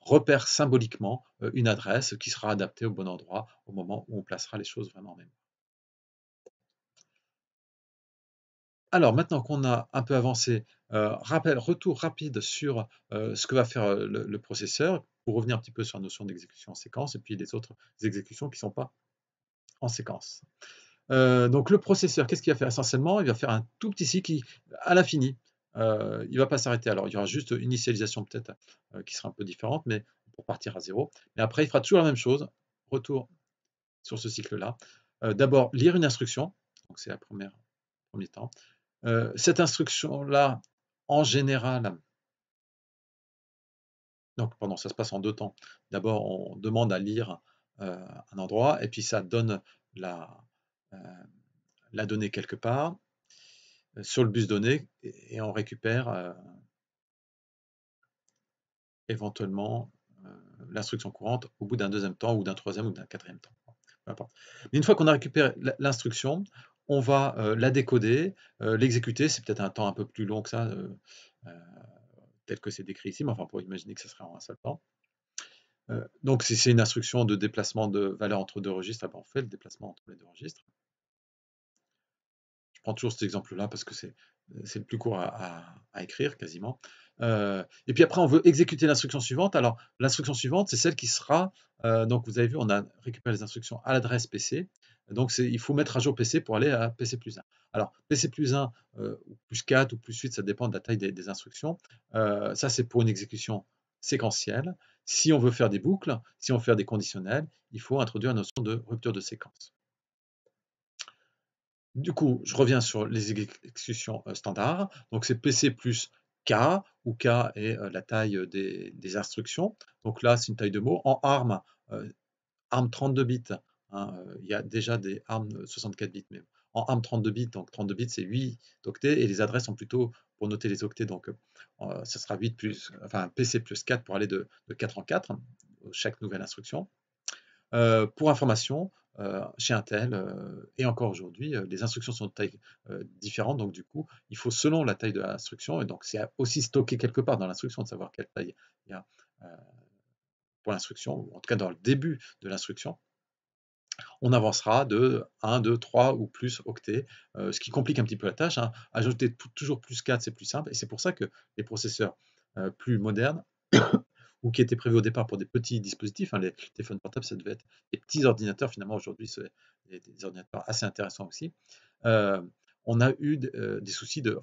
repère symboliquement euh, une adresse qui sera adaptée au bon endroit au moment où on placera les choses vraiment en mémoire. Alors maintenant qu'on a un peu avancé, euh, rappel, retour rapide sur euh, ce que va faire euh, le, processeur pour revenir un petit peu sur la notion d'exécution en séquence et puis des autres exécutions qui ne sont pas en séquence. donc le processeur, qu'est-ce qu'il va faire essentiellement Il va faire un tout petit cycle à l'infini. il ne va pas s'arrêter. Alors il y aura juste une initialisation peut-être qui sera un peu différente, mais pour partir à zéro. Mais après, il fera toujours la même chose. Retour sur ce cycle-là. D'abord, lire une instruction. Donc c'est la première premier temps. Euh, cette instruction-là, en général, donc pendant, ça se passe en deux temps. D'abord, on demande à lire euh, un endroit, et puis ça donne la, euh, la donnée quelque part, sur le bus donné, et, on récupère éventuellement l'instruction courante au bout d'un deuxième temps, ou d'un troisième, ou d'un quatrième temps. Mais une fois qu'on a récupéré l'instruction, on va euh, la décoder, euh, l'exécuter, c'est peut-être un temps un peu plus long que ça, euh, tel que c'est décrit ici, mais enfin, pour imaginer que ce serait en un seul temps. donc, si c'est une instruction de déplacement de valeur entre deux registres, ah ben, on fait le déplacement entre les deux registres. Je prends toujours cet exemple-là parce que c'est le plus court à, écrire quasiment. et puis après, on veut exécuter l'instruction suivante. Alors, l'instruction suivante, c'est celle qui sera, donc vous avez vu, on a récupéré les instructions à l'adresse PC. Donc il faut mettre à jour PC pour aller à PC plus 1. Alors PC plus 1 euh, ou plus 4 ou plus 8, ça dépend de la taille des, instructions. Euh, ça c'est pour une exécution séquentielle. Si on veut faire des boucles, si on veut faire des conditionnels, il faut introduire la notion de rupture de séquence. Du coup, je reviens sur les exécutions euh, standards. Donc c'est PC plus K, où K est la taille des, instructions. Donc là, c'est une taille de mot. En ARM, ARM 32 bits, Hein, euh, il y a déjà des ARM 64 bits même. En ARM 32 bits, donc 32 bits c'est 8 octets, et les adresses sont plutôt pour noter les octets, donc ça euh, sera 8 plus, enfin PC plus 4 pour aller de, 4 en 4, euh, chaque nouvelle instruction. pour information, chez Intel, et encore aujourd'hui, les instructions sont de taille différente, donc du coup, il faut selon la taille de l'instruction, et donc c'est aussi stocké quelque part dans l'instruction de savoir quelle taille il y a pour l'instruction, ou en tout cas dans le début de l'instruction, on avancera de 1, 2, 3 ou plus octets, euh, ce qui complique un petit peu la tâche. Hein. Ajouter toujours plus 4, c'est plus simple, et c'est pour ça que les processeurs euh, plus modernes, ou qui étaient prévus au départ pour des petits dispositifs, hein, les téléphones portables, ça devait être des petits ordinateurs, finalement aujourd'hui, c'est des, ordinateurs assez intéressants aussi, euh, on a eu des soucis de...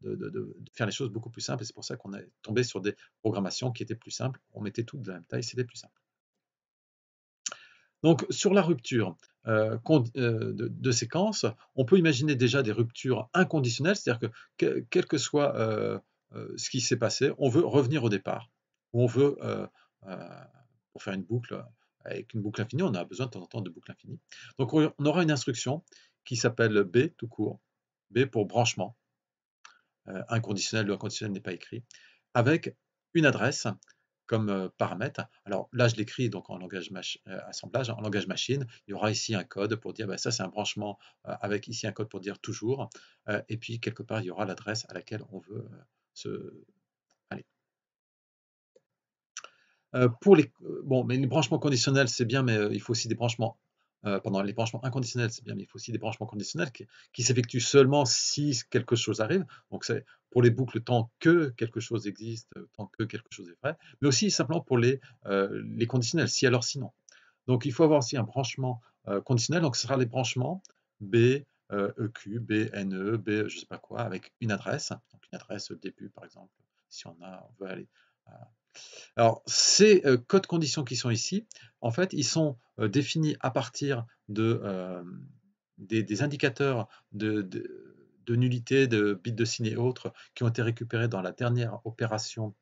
de, de, faire les choses beaucoup plus simples. Et c'est pour ça qu'on est tombé sur des programmations qui étaient plus simples. On mettait toutes de la même taille, c'était plus simple. Donc sur la rupture euh, euh, de, séquence, on peut imaginer déjà des ruptures inconditionnelles, c'est-à-dire que, quel que soit euh, ce qui s'est passé, on veut revenir au départ, ou on veut, pour faire une boucle, avec une boucle infinie, on a besoin de temps en temps de boucle infinie. Donc on aura une instruction qui s'appelle B tout court, B pour branchement, inconditionnel, le inconditionnel n'est pas écrit, avec une adresse comme paramètre. Alors là, je l'écris donc en langage euh, assemblage, en langage machine. Il y aura ici un code pour dire bah, ça, c'est un branchement euh, avec ici un code pour dire toujours. Euh, et puis quelque part, il y aura l'adresse à laquelle on veut se aller. pour les, bon, mais les branchements conditionnels, c'est bien, mais il faut aussi des branchements euh, pendant les branchements inconditionnels, c'est bien, mais il faut aussi des branchements conditionnels qui, s'effectuent seulement si quelque chose arrive. Donc c'est pour les boucles tant que quelque chose existe, tant que quelque chose est vrai, mais aussi simplement pour les, euh, les conditionnels, si alors sinon. Donc il faut avoir aussi un branchement euh, conditionnel, donc ce sera les branchements B, e, Q, B, NE, B, je ne sais pas quoi, avec une adresse, donc une adresse au début par exemple, si on, a, on veut aller alors, ces euh, codes conditions qui sont ici, en fait, ils sont euh, définis à partir de, euh, des, indicateurs de, nullité, de bits de signe et autres qui ont été récupérés dans la dernière opération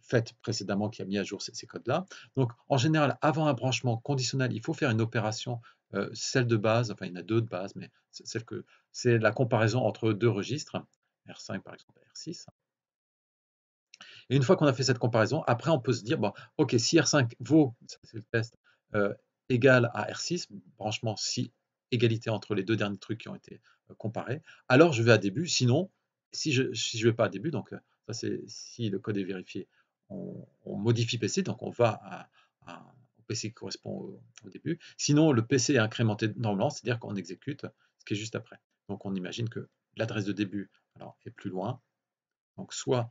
faite précédemment qui a mis à jour ces, codes-là. Donc, en général, avant un branchement conditionnel, il faut faire une opération celle de base, enfin il y en a deux de base, mais celle que c'est la comparaison entre deux registres, R5 par exemple, R6. Et une fois qu'on a fait cette comparaison, après, on peut se dire, bon, OK, si R5 vaut, c'est le test, euh, égal à R6, franchement, si égalité entre les deux derniers trucs qui ont été euh, comparés, alors je vais à début. Sinon, si je ne je vais pas à début, donc euh, ça c'est si le code est vérifié, on, modifie PC, donc on va au PC qui correspond au, début. Sinon, le PC est incrémenté normalement, c'est-à-dire qu'on exécute ce qui est juste après. Donc on imagine que l'adresse de début alors, est plus loin. Donc soit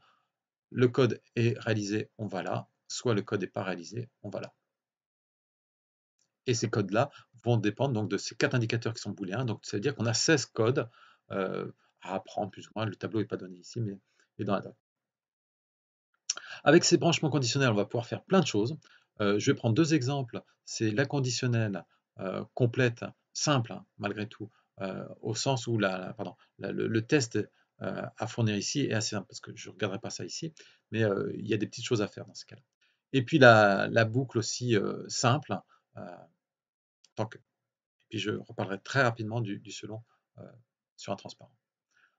le code est réalisé, on va là, soit le code n'est pas réalisé, on va là. Et ces codes-là vont dépendre donc de ces quatre indicateurs qui sont booléens, donc c'est-à-dire qu'on a 16 codes euh, à apprendre plus ou moins, le tableau n'est pas donné ici, mais est dans la doc. Avec ces branchements conditionnels, on va pouvoir faire plein de choses. Euh, je vais prendre deux exemples, c'est la conditionnelle euh, complète, simple hein, malgré tout, au sens où pardon, le, test à fournir ici est assez simple, parce que je ne regarderai pas ça ici, mais euh, il y a des petites choses à faire dans ce cas-là. Et puis la, boucle aussi euh, simple, euh, tant que. Et puis je reparlerai très rapidement du, selon sur un transparent.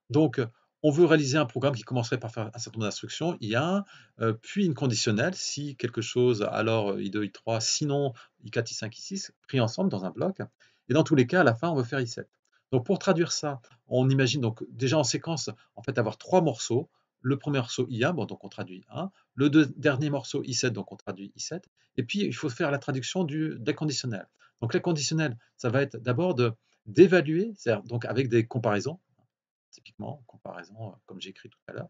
Donc, on veut réaliser un programme qui commencerait par faire un certain nombre d'instructions, I1, puis une conditionnelle, si quelque chose, alors I2, I3, sinon I4, I5, I6, pris ensemble dans un bloc. Et dans tous les cas, à la fin, on veut faire I7. Donc pour traduire ça on imagine donc déjà en séquence, en fait, avoir trois morceaux. Le premier morceau I1, donc on traduit 1. Le dernier morceau I7, donc on traduit I7. Et puis, il faut faire la traduction du, des conditionnels. Donc, les conditionnels, ça va être d'abord d'évaluer, cest donc avec des comparaisons, typiquement, comparaisons euh, comme j'ai écrit tout à l'heure,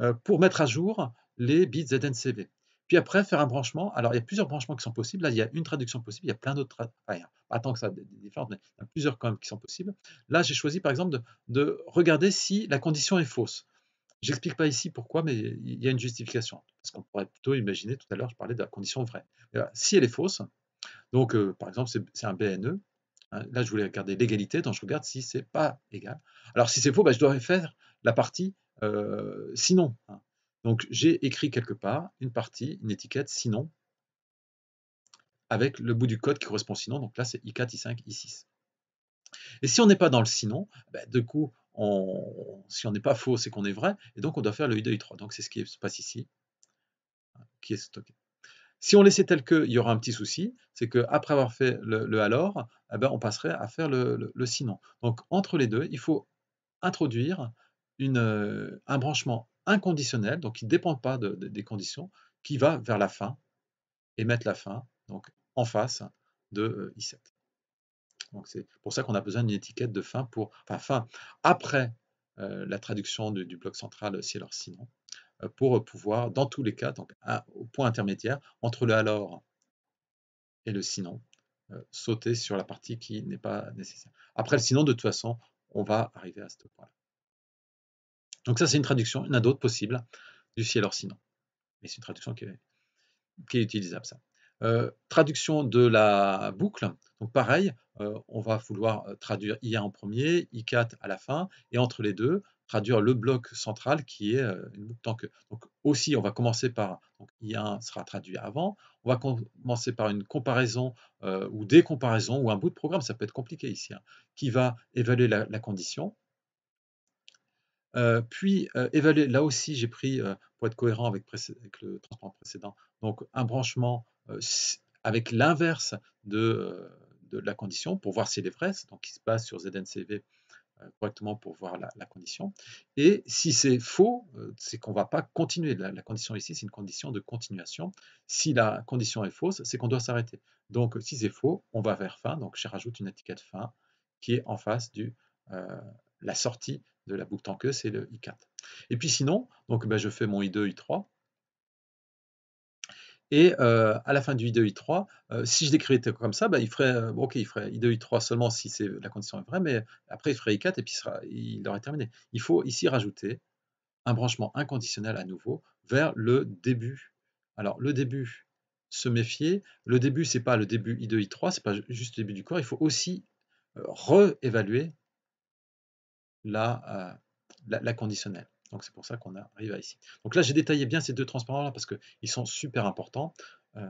euh, pour mettre à jour les bits ZNCV. Puis après, faire un branchement. Alors, il y a plusieurs branchements qui sont possibles. Là, il y a une traduction possible. Il y a plein d'autres. Enfin, attends que ça différentes, mais il y a plusieurs quand même qui sont possibles. Là, j'ai choisi, par exemple, de, regarder si la condition est fausse. J'explique pas ici pourquoi, mais il y a une justification. Parce qu'on pourrait plutôt imaginer, tout à l'heure, je parlais de la condition vraie. si elle est fausse, donc euh, par exemple, c'est un BNE. Hein, là, je voulais regarder l'égalité, donc je regarde si c'est pas égal. Alors, si c'est faux, bah, je dois faire la partie euh, sinon. Hein. Donc j'ai écrit quelque part une partie, une étiquette sinon, avec le bout du code qui correspond sinon. Donc là, c'est I4, I5, I6. Et si on n'est pas dans le sinon, ben, du coup, si on n'est pas faux, c'est qu'on est vrai, et donc on doit faire le I2, I3. Donc c'est ce qui se passe ici, qui est stocké. Si on laissait tel que, il y aura un petit souci, c'est qu'après avoir fait le, alors, eh ben, on passerait à faire le, sinon. Donc entre les deux, il faut introduire euh, un branchement inconditionnel, donc qui ne dépend pas des conditions, qui va vers la fin et mettre la fin donc en face de euh, I7. Donc c'est pour ça qu'on a besoin d'une étiquette de fin pour enfin après euh, la traduction du, bloc central si euh, alors sinon pour pouvoir dans tous les cas donc au point intermédiaire entre le alors et le sinon sauter sur la partie qui n'est pas nécessaire. Après le sinon de toute façon on va arriver à ce point. -là. Donc ça, c'est une traduction. Il y en a d'autres possibles du ciel alors sinon. Mais c'est une traduction qui est, utilisable, ça. Euh, traduction de la boucle. Donc pareil, euh, on va vouloir euh, traduire I1 en premier, I4 à la fin, et entre les deux, traduire le bloc central qui est une boucle tant que. Donc aussi, on va commencer par donc I1 sera traduit avant. On va commencer par une comparaison ou des comparaisons ou un bout de programme, ça peut être compliqué ici, hein, qui va évaluer la, condition. Euh, puis euh, évaluer, là aussi j'ai pris, euh, pour être cohérent avec, le transport précédent, donc un branchement avec l'inverse de, la condition pour voir s'il est vrai, donc qui se passe sur ZNCV correctement pour voir la, condition. Et si c'est faux, c'est qu'on ne va pas continuer. La, la condition ici, c'est une condition de continuation. Si la condition est fausse, c'est qu'on doit s'arrêter. Donc si c'est faux, on va vers fin, donc je rajoute une étiquette fin qui est en face de la sortie de la boucle, tant que c'est le I4. Et puis sinon, donc, ben, je fais mon I2, I3. Et euh, à la fin du I2, I3, euh, si je décrivais comme ça, ben, il ferait, euh, ok, il ferait I2, I3 seulement si la condition est vraie, mais après il ferait I4 et puis il, sera, il aurait terminé. Il faut ici rajouter un branchement inconditionnel à nouveau vers le début. Alors le début, se méfier. Le début, ce n'est pas le début I2, I3, ce n'est pas juste le début du corps. Il faut aussi réévaluer euh, la, la, conditionnelle. Donc c'est pour ça qu'on arrive à ici. Donc là, j'ai détaillé bien ces deux transparents-là parce qu'ils sont super importants. Euh,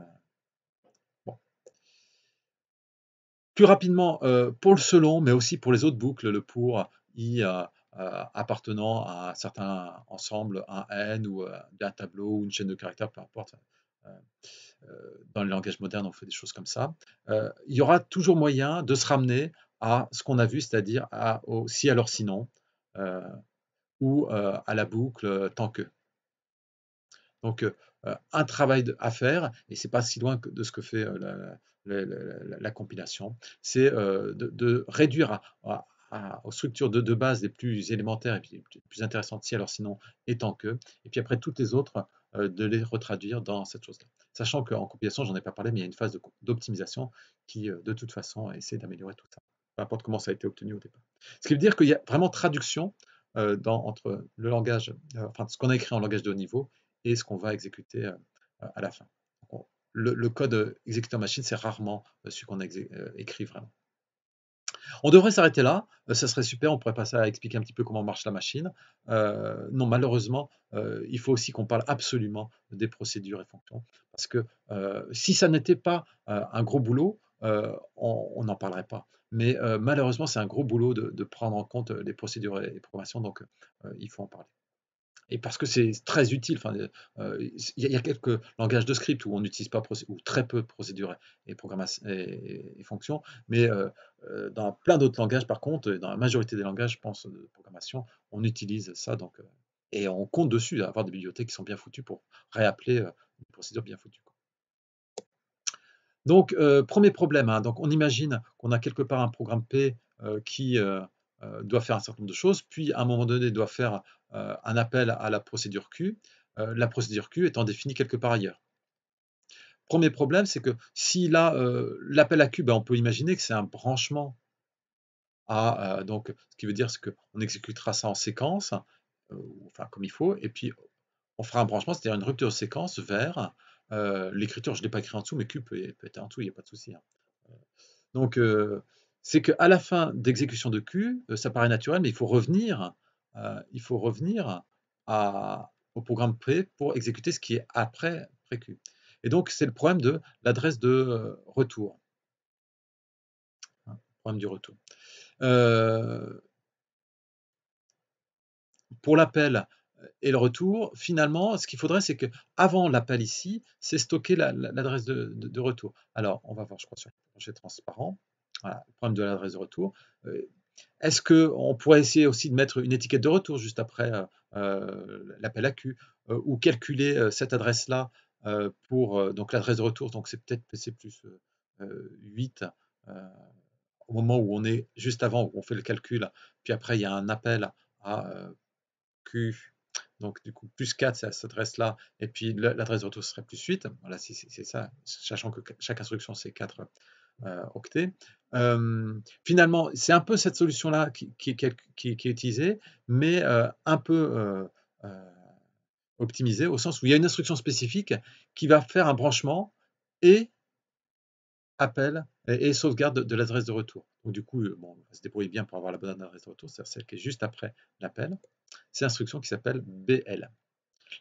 Plus rapidement, euh, pour le selon, mais aussi pour les autres boucles, le pour i appartenant à certains ensembles, ensemble, un n ou un tableau ou une chaîne de caractères, peu importe. dans le langage moderne, on fait des choses comme ça. il y aura toujours moyen de se ramener à ce qu'on a vu, c'est-à-dire à, au si alors sinon, euh, ou euh, à la boucle euh, tant que. Donc un travail à faire, et ce n'est pas si loin de ce que fait la, compilation, c'est de, réduire aux structures de, base les plus élémentaires et les plus intéressantes, si alors sinon, et tant que, et puis après toutes les autres, de les retraduire dans cette chose-là. Sachant qu'en compilation, j'en ai pas parlé, mais il y a une phase d'optimisation qui, de toute façon, essaie d'améliorer tout ça peu importe comment ça a été obtenu au départ. Ce qui veut dire qu'il y a vraiment traduction euh, entre le langage, euh, enfin, ce qu'on a écrit en langage de haut niveau et ce qu'on va exécuter euh, à la fin. le, code exécuté en machine, c'est rarement celui qu'on a écrit vraiment. On devrait s'arrêter là, ça serait super, on pourrait passer à expliquer un petit peu comment marche la machine. non, malheureusement, il faut aussi qu'on parle absolument des procédures et fonctions, parce que si ça n'était pas un gros boulot, euh, on n'en parlerait pas. Mais euh, malheureusement, c'est un gros boulot de, prendre en compte euh, les procédures et les programmations, donc il faut en parler. Et parce que c'est très utile, il y, a quelques langages de script où on n'utilise pas ou très peu procédures et, et, fonctions, mais dans plein d'autres langages, par contre, dans la majorité des langages, je pense, de programmation, on utilise ça, donc, et on compte dessus, d'avoir des bibliothèques qui sont bien foutues pour réappeler une procédures bien foutues. Donc, euh, premier problème, hein, donc on imagine qu'on a quelque part un programme P euh, qui euh, doit faire un certain nombre de choses, puis à un moment donné doit faire un appel à la procédure Q, la procédure Q étant définie quelque part ailleurs. Premier problème, c'est que si là, l'appel à Q, ben, on peut imaginer que c'est un branchement à, donc, ce qui veut dire qu'on exécutera ça en séquence, enfin comme il faut, et puis on fera un branchement, c'est-à-dire une rupture de séquence vers euh, l'écriture, je ne l'ai pas écrit en dessous, mais Q peut, être en dessous, il n'y a pas de souci. Hein. Euh, donc, euh, c'est qu'à la fin d'exécution de Q, ça paraît naturel, mais il faut revenir, il faut revenir au programme pré pour exécuter ce qui est après pré-Q. Et donc, c'est le problème de l'adresse de retour. Hein, problème du retour. pour l'appel, et le retour, finalement, ce qu'il faudrait, c'est que avant l'appel ici, c'est stocker l'adresse de, retour. Alors, on va voir, je crois, sur le projet transparent, voilà, le problème de l'adresse de retour. Euh, est-ce qu'on pourrait essayer aussi de mettre une étiquette de retour juste après euh, euh, l'appel à Q, ou calculer cette adresse-là pour donc l'adresse de retour, donc c'est peut-être PC plus 8 au moment où on est juste avant, où on fait le calcul, puis après il y a un appel à Q donc, du coup, plus 4, c'est à cette adresse-là, et puis l'adresse de retour serait plus 8. Voilà, c'est ça, sachant que chaque instruction, c'est 4 euh, octets. Euh, finalement, c'est un peu cette solution-là qui, est utilisée, mais euh, un peu optimisée, au sens où il y a une instruction spécifique qui va faire un branchement et appel et, sauvegarde de l'adresse de retour du coup, euh, bon, on se débrouille bien pour avoir la bonne adresse de retour, c'est-à-dire celle qui est juste après l'appel. C'est l'instruction qui s'appelle BL.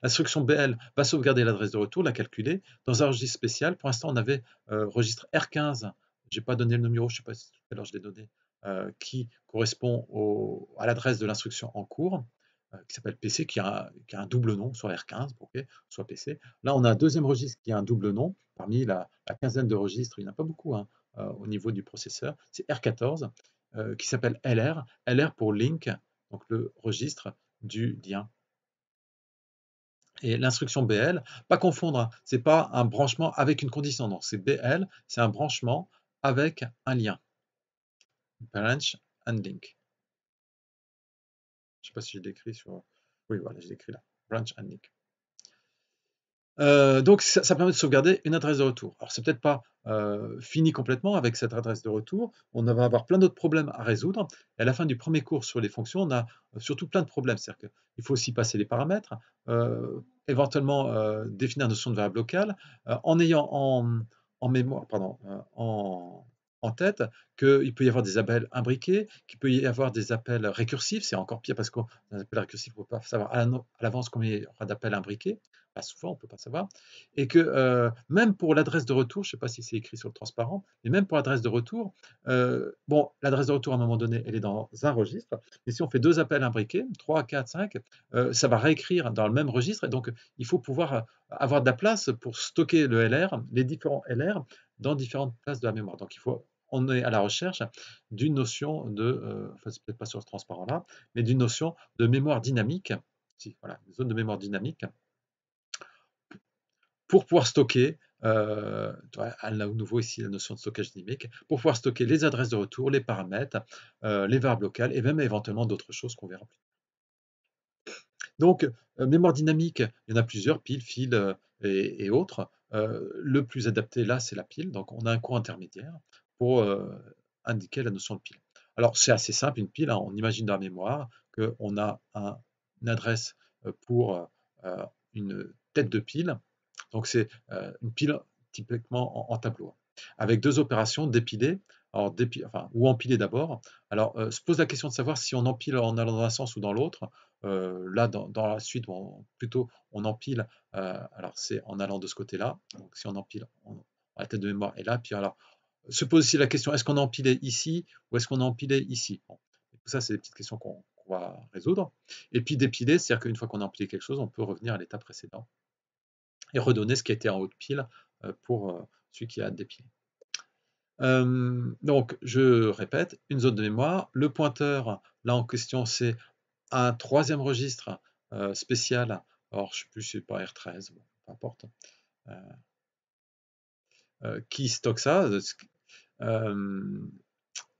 L'instruction BL va sauvegarder l'adresse de retour, la calculer dans un registre spécial. Pour l'instant, on avait euh, registre R15. Je n'ai pas donné le numéro, je ne sais pas si tout à l'heure je l'ai donné, euh, qui correspond à l'adresse de l'instruction en cours, qui s'appelle PC, qui a, un double nom, soit R15, soit PC. Là, on a un deuxième registre qui a un double nom. Parmi la, la quinzaine de registres, il n'y en a pas beaucoup. Hein. Euh, au niveau du processeur, c'est R14, euh, qui s'appelle LR, LR pour link, donc le registre du lien. Et l'instruction BL, pas confondre, hein. c'est pas un branchement avec une condition, non, c'est BL, c'est un branchement avec un lien. Branch and link. Je ne sais pas si j'ai décrit sur... Oui, voilà, j'ai décrit là. Branch and link. Euh, donc ça, permet de sauvegarder une adresse de retour. Alors c'est peut-être pas euh, fini complètement avec cette adresse de retour, on va avoir plein d'autres problèmes à résoudre. Et à la fin du premier cours sur les fonctions, on a euh, surtout plein de problèmes. C'est-à-dire qu'il faut aussi passer les paramètres, éventuellement définir une notion de variable locale, en ayant en, mémoire, pardon, en, tête qu'il peut y avoir des appels imbriqués, qu'il peut y avoir des appels récursifs, c'est encore pire parce qu'un appel récursif, on ne peut pas savoir à l'avance combien il y aura d'appels imbriqués pas souvent, on ne peut pas savoir, et que euh, même pour l'adresse de retour, je ne sais pas si c'est écrit sur le transparent, mais même pour l'adresse de retour, euh, bon, l'adresse de retour à un moment donné, elle est dans un registre, mais si on fait deux appels imbriqués, 3, 4, 5, ça va réécrire dans le même registre, et donc il faut pouvoir euh, avoir de la place pour stocker le LR, les différents LR, dans différentes places de la mémoire. Donc il faut on est à la recherche d'une notion de, enfin c'est peut-être pas sur ce transparent là, mais d'une notion de mémoire dynamique, voilà, une zone de mémoire dynamique pour pouvoir stocker, euh, à nouveau ici la notion de stockage dynamique, pour pouvoir stocker les adresses de retour, les paramètres, euh, les variables locales et même éventuellement d'autres choses qu'on verra plus Donc, euh, mémoire dynamique, il y en a plusieurs, piles, fils euh, et, autres. le plus adapté là, c'est la pile. Donc, on a un cours intermédiaire pour indiquer la notion de pile. Alors, c'est assez simple, une pile, hein. on imagine dans la mémoire qu'on a un, une adresse pour une tête de pile donc c'est euh, une pile typiquement en, tableau, hein. avec deux opérations dépiler ou empiler d'abord. Alors euh, se pose la question de savoir si on empile en allant dans un sens ou dans l'autre. Euh, là, dans, la suite, plutôt on empile, alors c'est en allant de ce côté-là, donc si on empile, la tête de mémoire est là, puis alors se pose aussi la question, est-ce qu'on a empilé ici ou est-ce qu'on a empilé ici ça, c'est des petites questions qu'on va résoudre. Et puis dépiler, c'est-à-dire qu'une fois qu'on a empilé quelque chose, on peut revenir à l'état précédent et redonner ce qui était en haut de pile euh, pour euh, celui qui a des pieds. Euh, donc, je répète, une zone de mémoire. Le pointeur, là en question, c'est un troisième registre spécial. Or, je ne sais plus, c'est pas R13, peu importe. qui stocke ça.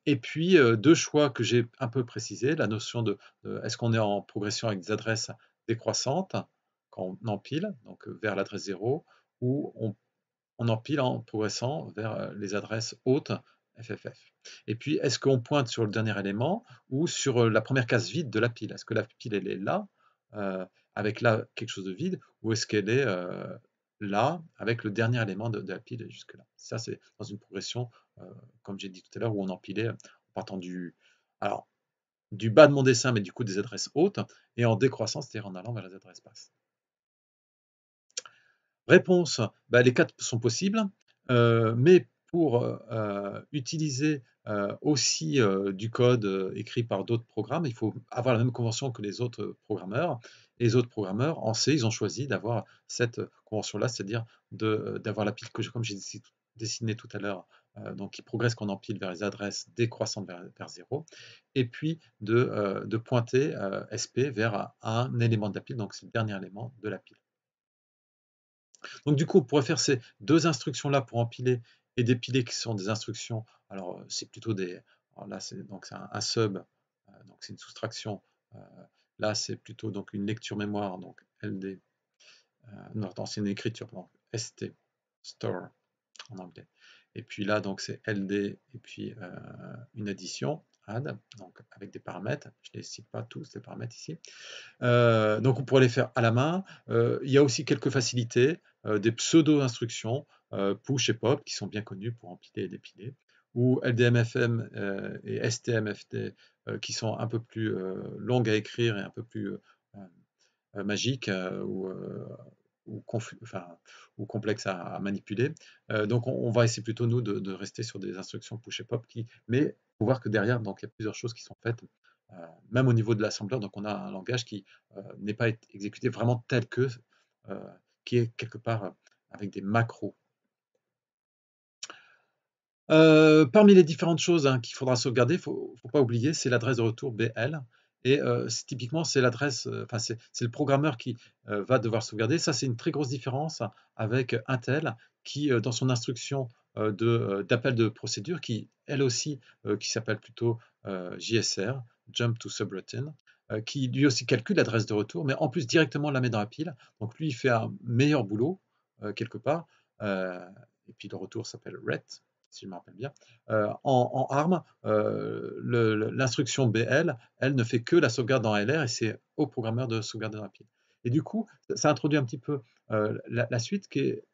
et puis, deux choix que j'ai un peu précisés. La notion de est-ce qu'on est en progression avec des adresses décroissantes on empile, donc euh, vers l'adresse 0, ou on, empile en progressant vers euh, les adresses hautes FFF. Et puis, est-ce qu'on pointe sur le dernier élément ou sur euh, la première case vide de la pile Est-ce que la pile, elle est là, avec là quelque chose de vide, ou est-ce qu'elle est, là, avec le dernier élément de, la pile jusque-là Ça, c'est dans une progression, comme j'ai dit tout à l'heure, où on empilait en partant du... Alors, du bas de mon dessin, mais du coup des adresses hautes, et en décroissant, c'est-à-dire en allant vers les adresses basses. Réponse, bah, les quatre sont possibles, euh, mais pour euh, utiliser euh, aussi du code écrit par d'autres programmes, il faut avoir la même convention que les autres programmeurs. les autres programmeurs, en C, ils ont choisi d'avoir cette convention-là, c'est-à-dire d'avoir la pile que, comme j'ai dessiné tout à l'heure, donc qui progresse qu'on empile vers les adresses décroissantes vers, 0, et puis de, pointer SP vers un élément de la pile, donc c'est le dernier élément de la pile. Donc du coup, on pourrait faire ces deux instructions-là pour empiler et dépiler qui sont des instructions. Alors euh, c'est plutôt des... là, c'est donc un, sub, euh, donc c'est une soustraction. Euh, là, c'est plutôt donc une lecture mémoire, donc LD. non, c'est une écriture, donc ST, store en anglais. Et puis là, donc c'est LD et puis une addition ADD donc avec des paramètres. Je ne les cite pas tous, les paramètres ici. donc on pourrait les faire à la main. il y a aussi quelques facilités. Euh, des pseudo-instructions push et pop qui sont bien connues pour empiler et dépiler, ou LDMFM euh, et STMFT euh, qui sont un peu plus longues à écrire et un peu plus magiques ou, ou, complexes à, manipuler. donc on, va essayer plutôt nous de, rester sur des instructions push et pop, qui, mais faut voir que derrière, il y a plusieurs choses qui sont faites même au niveau de l'assembleur, donc on a un langage qui n'est pas exécuté vraiment tel que qui est quelque part euh, avec des macros. Euh, parmi les différentes choses hein, qu'il faudra sauvegarder, il faut, faut pas oublier, c'est l'adresse de retour BL. Et euh, typiquement, c'est l'adresse, c'est le programmeur qui va devoir sauvegarder. Ça, c'est une très grosse différence avec Intel qui, dans son instruction d'appel de, procédure, qui elle aussi, qui s'appelle plutôt JSR, Jump to Subroutine, euh, qui lui aussi calcule l'adresse de retour, mais en plus directement la met dans la pile. Donc lui, il fait un meilleur boulot euh, quelque part. Euh, et puis le retour s'appelle RET, si je me rappelle bien. en, en ARM, l'instruction BL, elle ne fait que la sauvegarde en LR et c'est au programmeur de sauvegarder dans la pile. Et du coup, ça introduit un petit peu la, suite qui est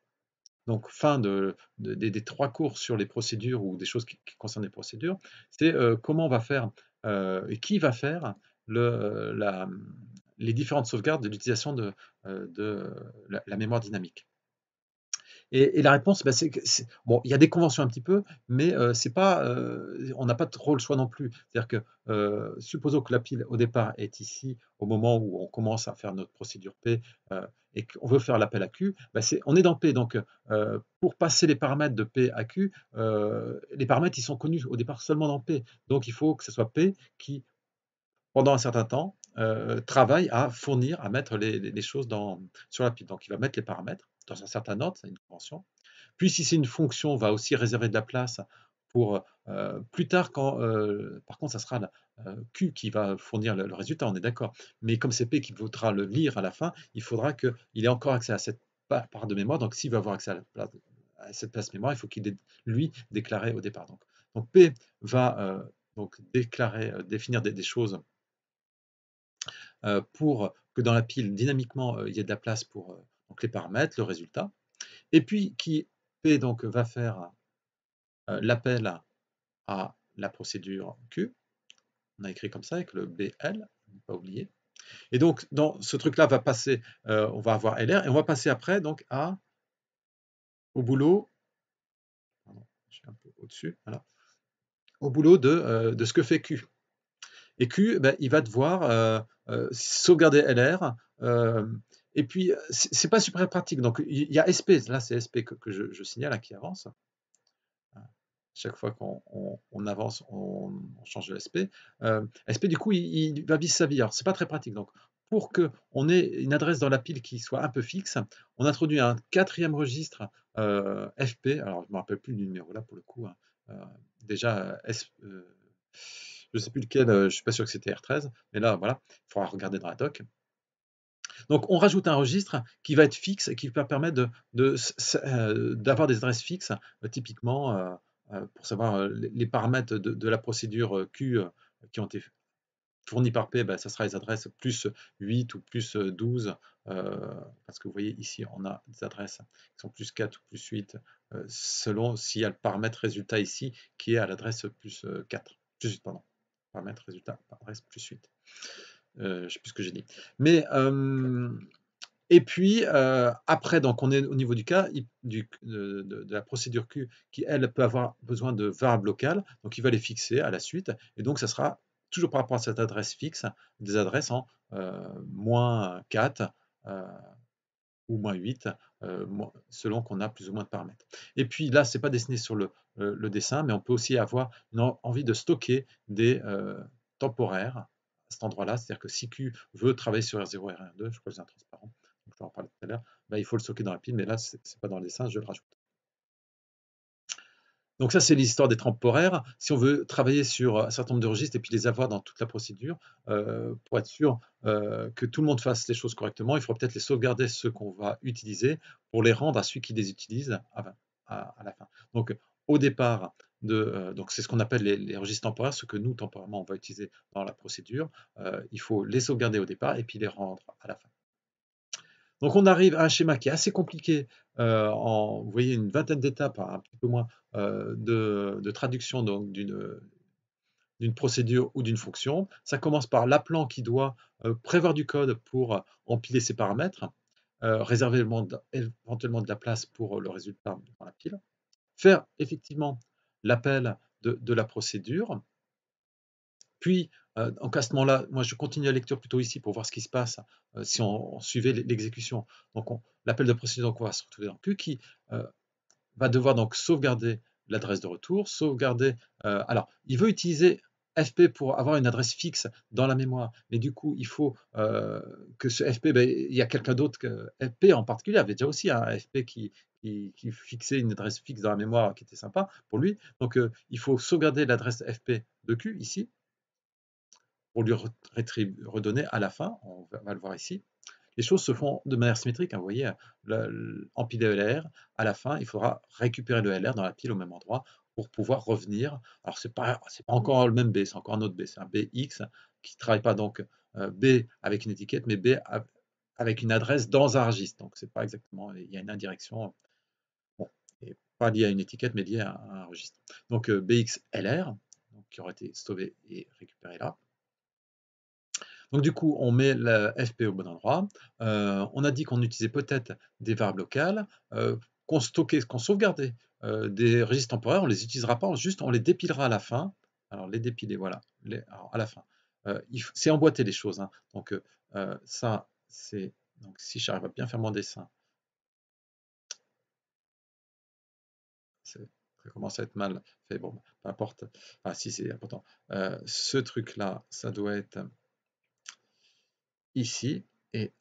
donc fin de, des, trois cours sur les procédures ou des choses qui, concernent les procédures. C'est comment on va faire et qui va faire euh, les différentes sauvegardes de l'utilisation de, euh, la, mémoire dynamique. Et, la réponse, bah, c'est bon, il y a des conventions un petit peu, mais euh, c'est pas, on n'a pas trop le choix non plus. C'est-à-dire que supposons que la pile au départ est ici au moment où on commence à faire notre procédure P et qu'on veut faire l'appel à Q, bah, on est dans P. Donc, pour passer les paramètres de P à Q, les paramètres ils sont connus au départ seulement dans P. Donc, il faut que ce soit P qui pendant un certain temps, euh, travaille à fournir, à mettre les, choses dans, sur la pile. Donc, il va mettre les paramètres dans un certain ordre, c'est une convention. Puis, si c'est une fonction, on va aussi réserver de la place pour euh, plus tard, quand, euh, par contre, ça sera Q qui va fournir le, résultat, on est d'accord. Mais comme c'est P qui voudra le lire à la fin, il faudra qu'il ait encore accès à cette part de mémoire. Donc, s'il veut avoir accès à, cette place mémoire, il faut qu'il lui, déclaré au départ. Donc, P va déclarer, définir des choses euh, pour que dans la pile, dynamiquement, euh, il y ait de la place pour euh, donc les paramètres, le résultat. Et puis qui P donc va faire l'appel à la procédure Q. On a écrit comme ça avec le BL, ne pas oublier. Et donc dans ce truc-là va passer, on va avoir LR et on va passer après donc à au boulot. au-dessus, Au boulot de, ce que fait Q. Et Q, eh ben, il va devoir euh, sauvegarder LR. Euh, et puis, euh, c'est pas super pratique. Donc, il y a SP, là, c'est SP que, je, signale, hein, qui avance chaque fois qu'on avance, on, change de SP. SP, du coup, il, va vis sa vie. Alors, c'est pas très pratique. Donc, pour qu'on ait une adresse dans la pile qui soit un peu fixe, on introduit un quatrième registre FP. Alors, je ne me rappelle plus le numéro là pour le coup. Hein. déjà, SP je ne sais plus lequel, euh, je ne suis pas sûr que c'était R13, mais là, voilà, il faudra regarder dans la doc. Donc on rajoute un registre qui va être fixe et qui va permettre euh, d'avoir des adresses fixes, euh, typiquement pour savoir les paramètres de, la procédure Q qui ont été fournis par P, ce ben, ça sera les adresses plus 8 ou plus 12, parce que vous voyez ici on a des adresses qui sont plus 4 ou plus 8, selon s'il y a le paramètre résultat ici qui est à l'adresse plus 4, plus 8, pardon mettre résultat reste plus 8. Euh, je ne sais plus ce que j'ai dit. Mais, euh, et puis, euh, après, donc, on est au niveau du cas du, de, la procédure Q qui, elle, peut avoir besoin de variables locales. Donc, il va les fixer à la suite. Et donc, ça sera toujours par rapport à cette adresse fixe, des adresses en moins 4 ou moins 8 euh, selon qu'on a plus ou moins de paramètres. Et puis là, ce n'est pas dessiné sur euh, le, dessin, mais on peut aussi avoir envie de stocker des euh, temporaires à cet endroit-là. C'est-à-dire que si Q veut travailler sur R0 et R2, je crois que c'est un transparent, je vais en parler tout à l'heure, bah, il faut le stocker dans la pile, mais là, ce n'est pas dans le dessin, je le rajoute. Donc ça, c'est l'histoire des temporaires. Si on veut travailler sur un certain nombre de registres et puis les avoir dans toute la procédure, euh, pour être sûr euh, que tout le monde fasse les choses correctement, il faudra peut-être les sauvegarder, ceux qu'on va utiliser, pour les rendre à celui qui les utilise à, la fin. Donc au départ, de, euh, donc c'est ce qu'on appelle les, les, registres temporaires, ce que nous, temporairement, on va utiliser dans la procédure. il faut les sauvegarder au départ et puis les rendre à la fin. Donc on arrive à un schéma qui est assez compliqué, euh, en, vous voyez une vingtaine d'étapes, hein, un peu moins, euh, de, traduction d'une procédure ou d'une fonction. Ça commence par l'appelant qui doit euh, prévoir du code pour empiler ses paramètres, réserver éventuellement de la place pour le résultat dans la pile, faire effectivement l'appel de, la procédure, puis, euh, en cas ce moment-là, moi, je continue la lecture plutôt ici pour voir ce qui se passe euh, si on, suivait l'exécution. Donc, l'appel de procédure qu'on va se retrouver dans Q qui euh, va devoir donc sauvegarder l'adresse de retour, sauvegarder... alors, il veut utiliser FP pour avoir une adresse fixe dans la mémoire. Mais du coup, il faut que ce FP, ben, il y a quelqu'un d'autre que FP en particulier, avait déjà aussi un FP qui, fixait une adresse fixe dans la mémoire qui était sympa pour lui. Donc, il faut sauvegarder l'adresse FP de Q ici, pour lui redonner à la fin, on va le voir ici, les choses se font de manière symétrique. Hein, vous voyez, le, en pile LR, à la fin, il faudra récupérer le LR dans la pile au même endroit pour pouvoir revenir. Alors, ce n'est pas, pas, encore le même B, c'est encore un autre B, c'est un BX hein, qui ne travaille pas donc euh, B avec une étiquette, mais B avec une adresse dans un registre. Donc, c'est pas exactement, il y a une indirection, bon, et pas liée à une étiquette, mais liée à, un registre. Donc, euh, BX LR, qui aurait été sauvé et récupéré là. Donc du coup, on met la FP au bon endroit. Euh, on a dit qu'on utilisait peut-être des variables locales, euh, qu'on stockait, qu'on sauvegardait euh, des registres temporaires. On les utilisera pas, juste on les dépilera à la fin. Alors les dépiler, voilà, à la fin. c'est emboîter les choses. Hein. Donc ça, c'est donc si j'arrive à bien faire mon dessin, ça commence à être mal fait. Bon, peu importe. Ah si, c'est important. ce truc là, ça doit être ici et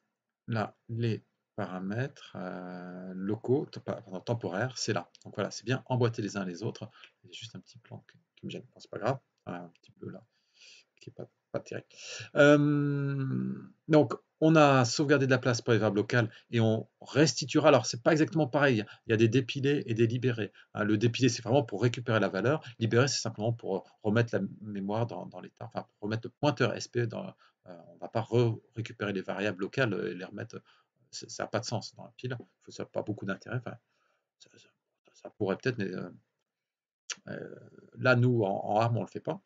là les paramètres euh, locaux, ah, temporaires, c'est là. Donc voilà, c'est bien emboîté les uns les autres. Il juste un petit plan qui, me gêne, c'est pas grave, ah, un petit peu là, qui n'est pas, terrible. Euh, donc on a sauvegardé de la place pour les verbes locales et on restituera. Alors c'est pas exactement pareil, il y a des dépilés et des libérés. Hein, le dépilé c'est vraiment pour récupérer la valeur, libérer c'est simplement pour remettre la mémoire dans, dans l'état, enfin pour remettre le pointeur SP e dans, euh, on ne va pas récupérer les variables locales et les remettre. Euh, ça n'a pas de sens dans la pile. Ça n'a pas beaucoup d'intérêt. ça, pourrait peut-être, mais euh, là, nous, en, ARM, on ne le fait pas.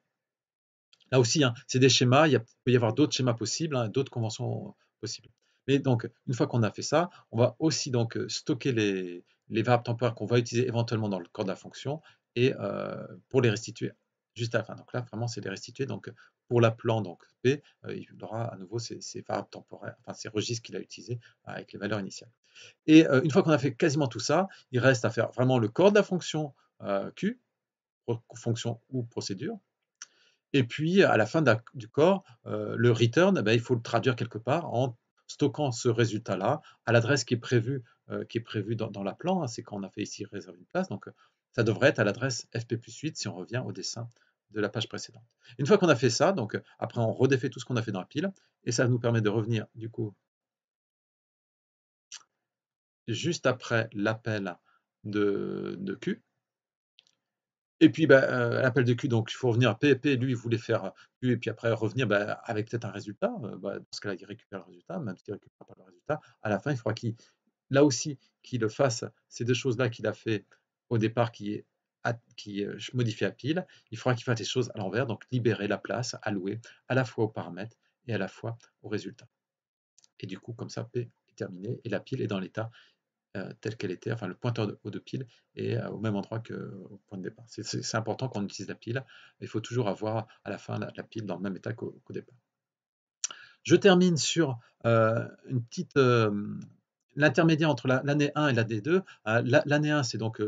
Là aussi, hein, c'est des schémas. Il, peut y avoir d'autres schémas possibles, hein, d'autres conventions possibles. Mais donc, une fois qu'on a fait ça, on va aussi donc stocker les, les variables temporaires qu'on va utiliser éventuellement dans le corps de la fonction et pour les restituer juste à la fin. Donc là, vraiment, c'est les restituer. Donc, pour plan donc P, euh, il aura à nouveau ces, variables temporaires, enfin ces registres qu'il a utilisés euh, avec les valeurs initiales. Et euh, une fois qu'on a fait quasiment tout ça, il reste à faire vraiment le corps de la fonction Q, fonction ou procédure, et puis, à la fin du corps, le return, eh ben, il faut le traduire quelque part en stockant ce résultat-là à l'adresse qui est prévue, qui est prévue dans, la plan hein. C'est quand on a fait ici réserver une place. Donc, ça devrait être à l'adresse FP plus 8 si on revient au dessin de la page précédente. Une fois qu'on a fait ça, donc euh, après on redéfait tout ce qu'on a fait dans la pile, et ça nous permet de revenir du coup juste après l'appel de, de, Q. Et puis bah, euh, l'appel de Q, donc il faut revenir à P, lui il voulait faire euh, Q, et puis après revenir bah, avec peut-être un résultat, parce bah, qu'il dans ce cas-là il récupère le résultat, même s'il ne récupère pas le résultat, à la fin il faudra qu'il, là aussi, qu'il fasse ces deux choses-là qu'il a fait au départ, qui est qui euh, modifie à pile, il faudra qu'il fasse les choses à l'envers, donc libérer la place allouée à la fois aux paramètres et à la fois aux résultats. Et du coup, comme ça, P est terminé et la pile est dans l'état euh, tel qu'elle était, enfin le pointeur de, de pile est euh, au même endroit que au point de départ. C'est important qu'on utilise la pile, il faut toujours avoir à la fin la, pile dans le même état qu'au départ. Je termine sur une petite l'intermédiaire entre l'année 1 et l'année 2. l'année 1, c'est donc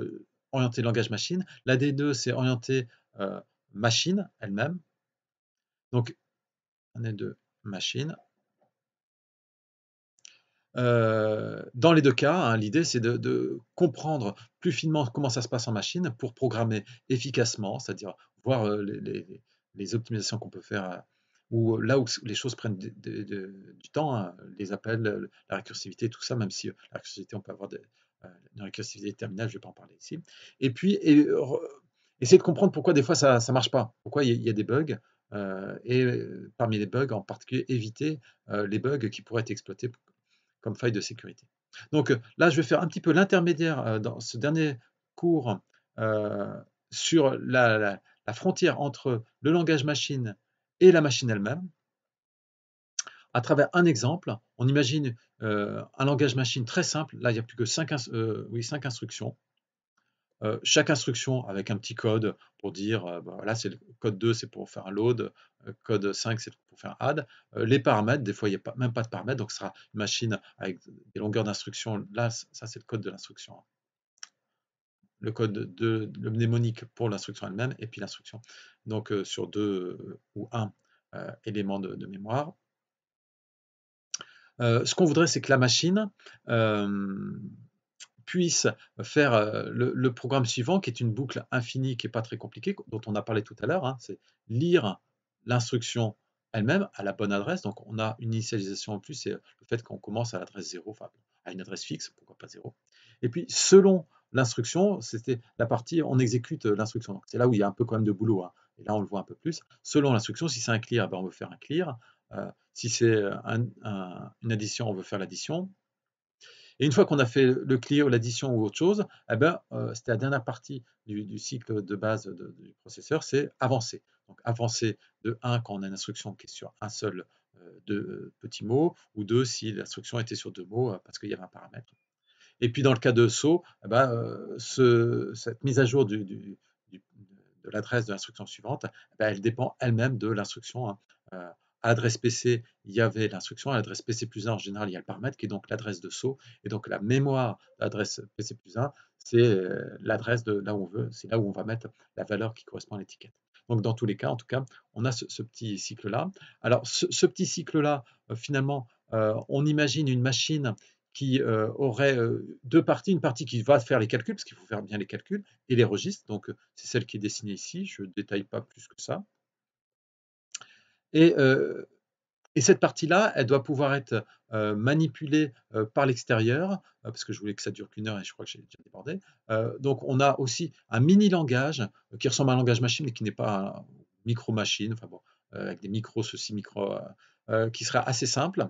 Orienté langage machine. La D2, c'est orienté euh, machine elle-même. Donc, on est de machine. Euh, dans les deux cas, hein, l'idée c'est de, comprendre plus finement comment ça se passe en machine pour programmer efficacement, c'est-à-dire voir euh, les, optimisations qu'on peut faire ou là où les choses prennent du temps, hein, les appels, la récursivité, tout ça, même si la récursivité, on peut avoir des, euh, dans la classification terminale, je ne vais pas en parler ici. Et puis, essayer de comprendre pourquoi des fois ça ne marche pas, pourquoi il y, a des bugs. Euh, et parmi les bugs, en particulier, éviter euh, les bugs qui pourraient être exploités comme faille de sécurité. Donc là, je vais faire un petit peu l'intermédiaire dans ce dernier cours sur la, frontière entre le langage machine et la machine elle-même, à travers un exemple on imagine euh, un langage machine très simple. Là, il n'y a plus que 5, euh, oui, cinq instructions. Euh, chaque instruction avec un petit code pour dire, bah, voilà, c'est le code 2, c'est pour faire un load, code 5, c'est pour faire un add. les paramètres, des fois, il n'y a même pas de paramètres, donc ce sera une machine avec des longueurs d'instruction. Là, ça, c'est le code de l'instruction. Le code de le mnémonique pour l'instruction elle-même et puis l'instruction. Donc, sur deux ou un élément de mémoire. Euh, ce qu'on voudrait, c'est que la machine euh, puisse faire euh, le, programme suivant, qui est une boucle infinie, qui n'est pas très compliquée, dont on a parlé tout à l'heure, hein, c'est lire l'instruction elle-même à la bonne adresse. Donc on a une initialisation en plus, c'est le fait qu'on commence à l'adresse 0, enfin à une adresse fixe, pourquoi pas 0. Et puis selon l'instruction, c'était la partie on exécute l'instruction. C'est là où il y a un peu quand même de boulot. Hein, et là on le voit un peu plus. Selon l'instruction, si c'est un clear, ben on veut faire un clear. Euh, si c'est euh, une addition, on veut faire l'addition. Et une fois qu'on a fait le clear, l'addition ou autre chose, eh ben, euh, c'était la dernière partie du, cycle de base du processeur, c'est avancer. Donc avancer de 1 quand on a une instruction qui est sur un seul de petit mot, ou 2 si l'instruction était sur deux mots parce qu'il y avait un paramètre. Et puis dans le cas de saut, eh ben, cette mise à jour de l'adresse de l'instruction suivante, eh ben, elle dépend elle-même de l'instruction. Hein, adresse PC, il y avait l'instruction. À l'adresse PC plus 1, en général, il y a le paramètre qui est donc l'adresse de saut. Et donc la mémoire d'adresse PC plus 1, c'est euh, l'adresse de là où on veut, c'est là où on va mettre la valeur qui correspond à l'étiquette. Donc dans tous les cas, en tout cas, on a ce, petit cycle-là. Alors ce, petit cycle-là, euh, finalement, euh, on imagine une machine qui aurait deux parties, une partie qui va faire les calculs, parce qu'il faut faire bien les calculs, et les registres. Donc c'est celle qui est dessinée ici, je ne détaille pas plus que ça. Et, euh, et cette partie-là, elle doit pouvoir être euh, manipulée euh, par l'extérieur, parce que je voulais que ça dure qu'une heure et je crois que j'ai déjà débordé. donc on a aussi un mini-langage qui ressemble à un langage machine, mais qui n'est pas micro-machine, enfin bon, avec des micros, ceci, micro, qui sera assez simple,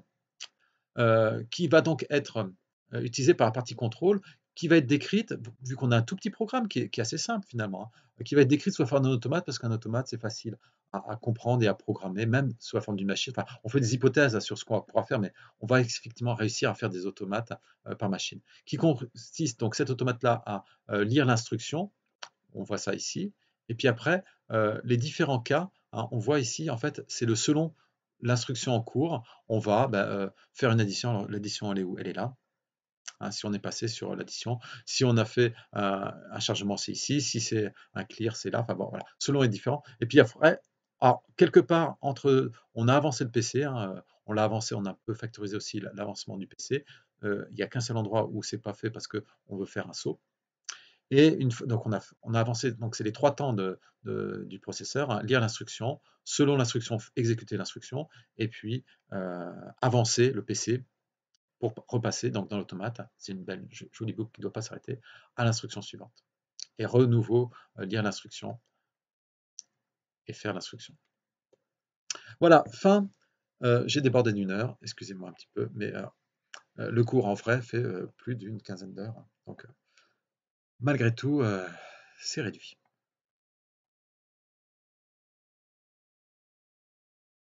qui va donc être utilisé par la partie contrôle, qui va être décrite, vu qu'on a un tout petit programme qui est, assez simple finalement, hein, qui va être décrite soit par un automate, parce qu'un automate c'est facile à, comprendre et à programmer, même sous la forme d'une machine. on fait des hypothèses hein, sur ce qu'on pourra faire, mais on va effectivement réussir à faire des automates euh, par machine, qui consiste donc cet automate-là à euh, lire l'instruction, on voit ça ici, et puis après, euh, les différents cas, hein, on voit ici, en fait, c'est le selon l'instruction en cours, on va ben, faire une addition, l'addition elle est où Elle est là, hein, si on est passé sur l'addition. Si on a fait un chargement, c'est ici. Si c'est un clear, c'est là. Enfin bon, voilà. Selon les différent. Et puis après, alors, quelque part, entre, on a avancé le PC, hein, euh, on l'a avancé, on a un peu factorisé aussi l'avancement du PC. Euh, il n'y a qu'un seul endroit où ce n'est pas fait parce qu'on veut faire un saut. Et donc on a, on a avancé, donc c'est les trois temps de, du processeur, hein, lire l'instruction, selon l'instruction, exécuter l'instruction, et puis euh, avancer le PC pour repasser donc dans l'automate, hein. c'est une belle jolie boucle qui ne doit pas s'arrêter, à l'instruction suivante. Et renouveau, lire l'instruction, et faire l'instruction. Voilà, fin. Euh, j'ai débordé d'une heure, excusez-moi un petit peu, mais euh, euh, le cours en vrai fait plus d'une quinzaine d'heures. Donc, malgré tout, c'est réduit.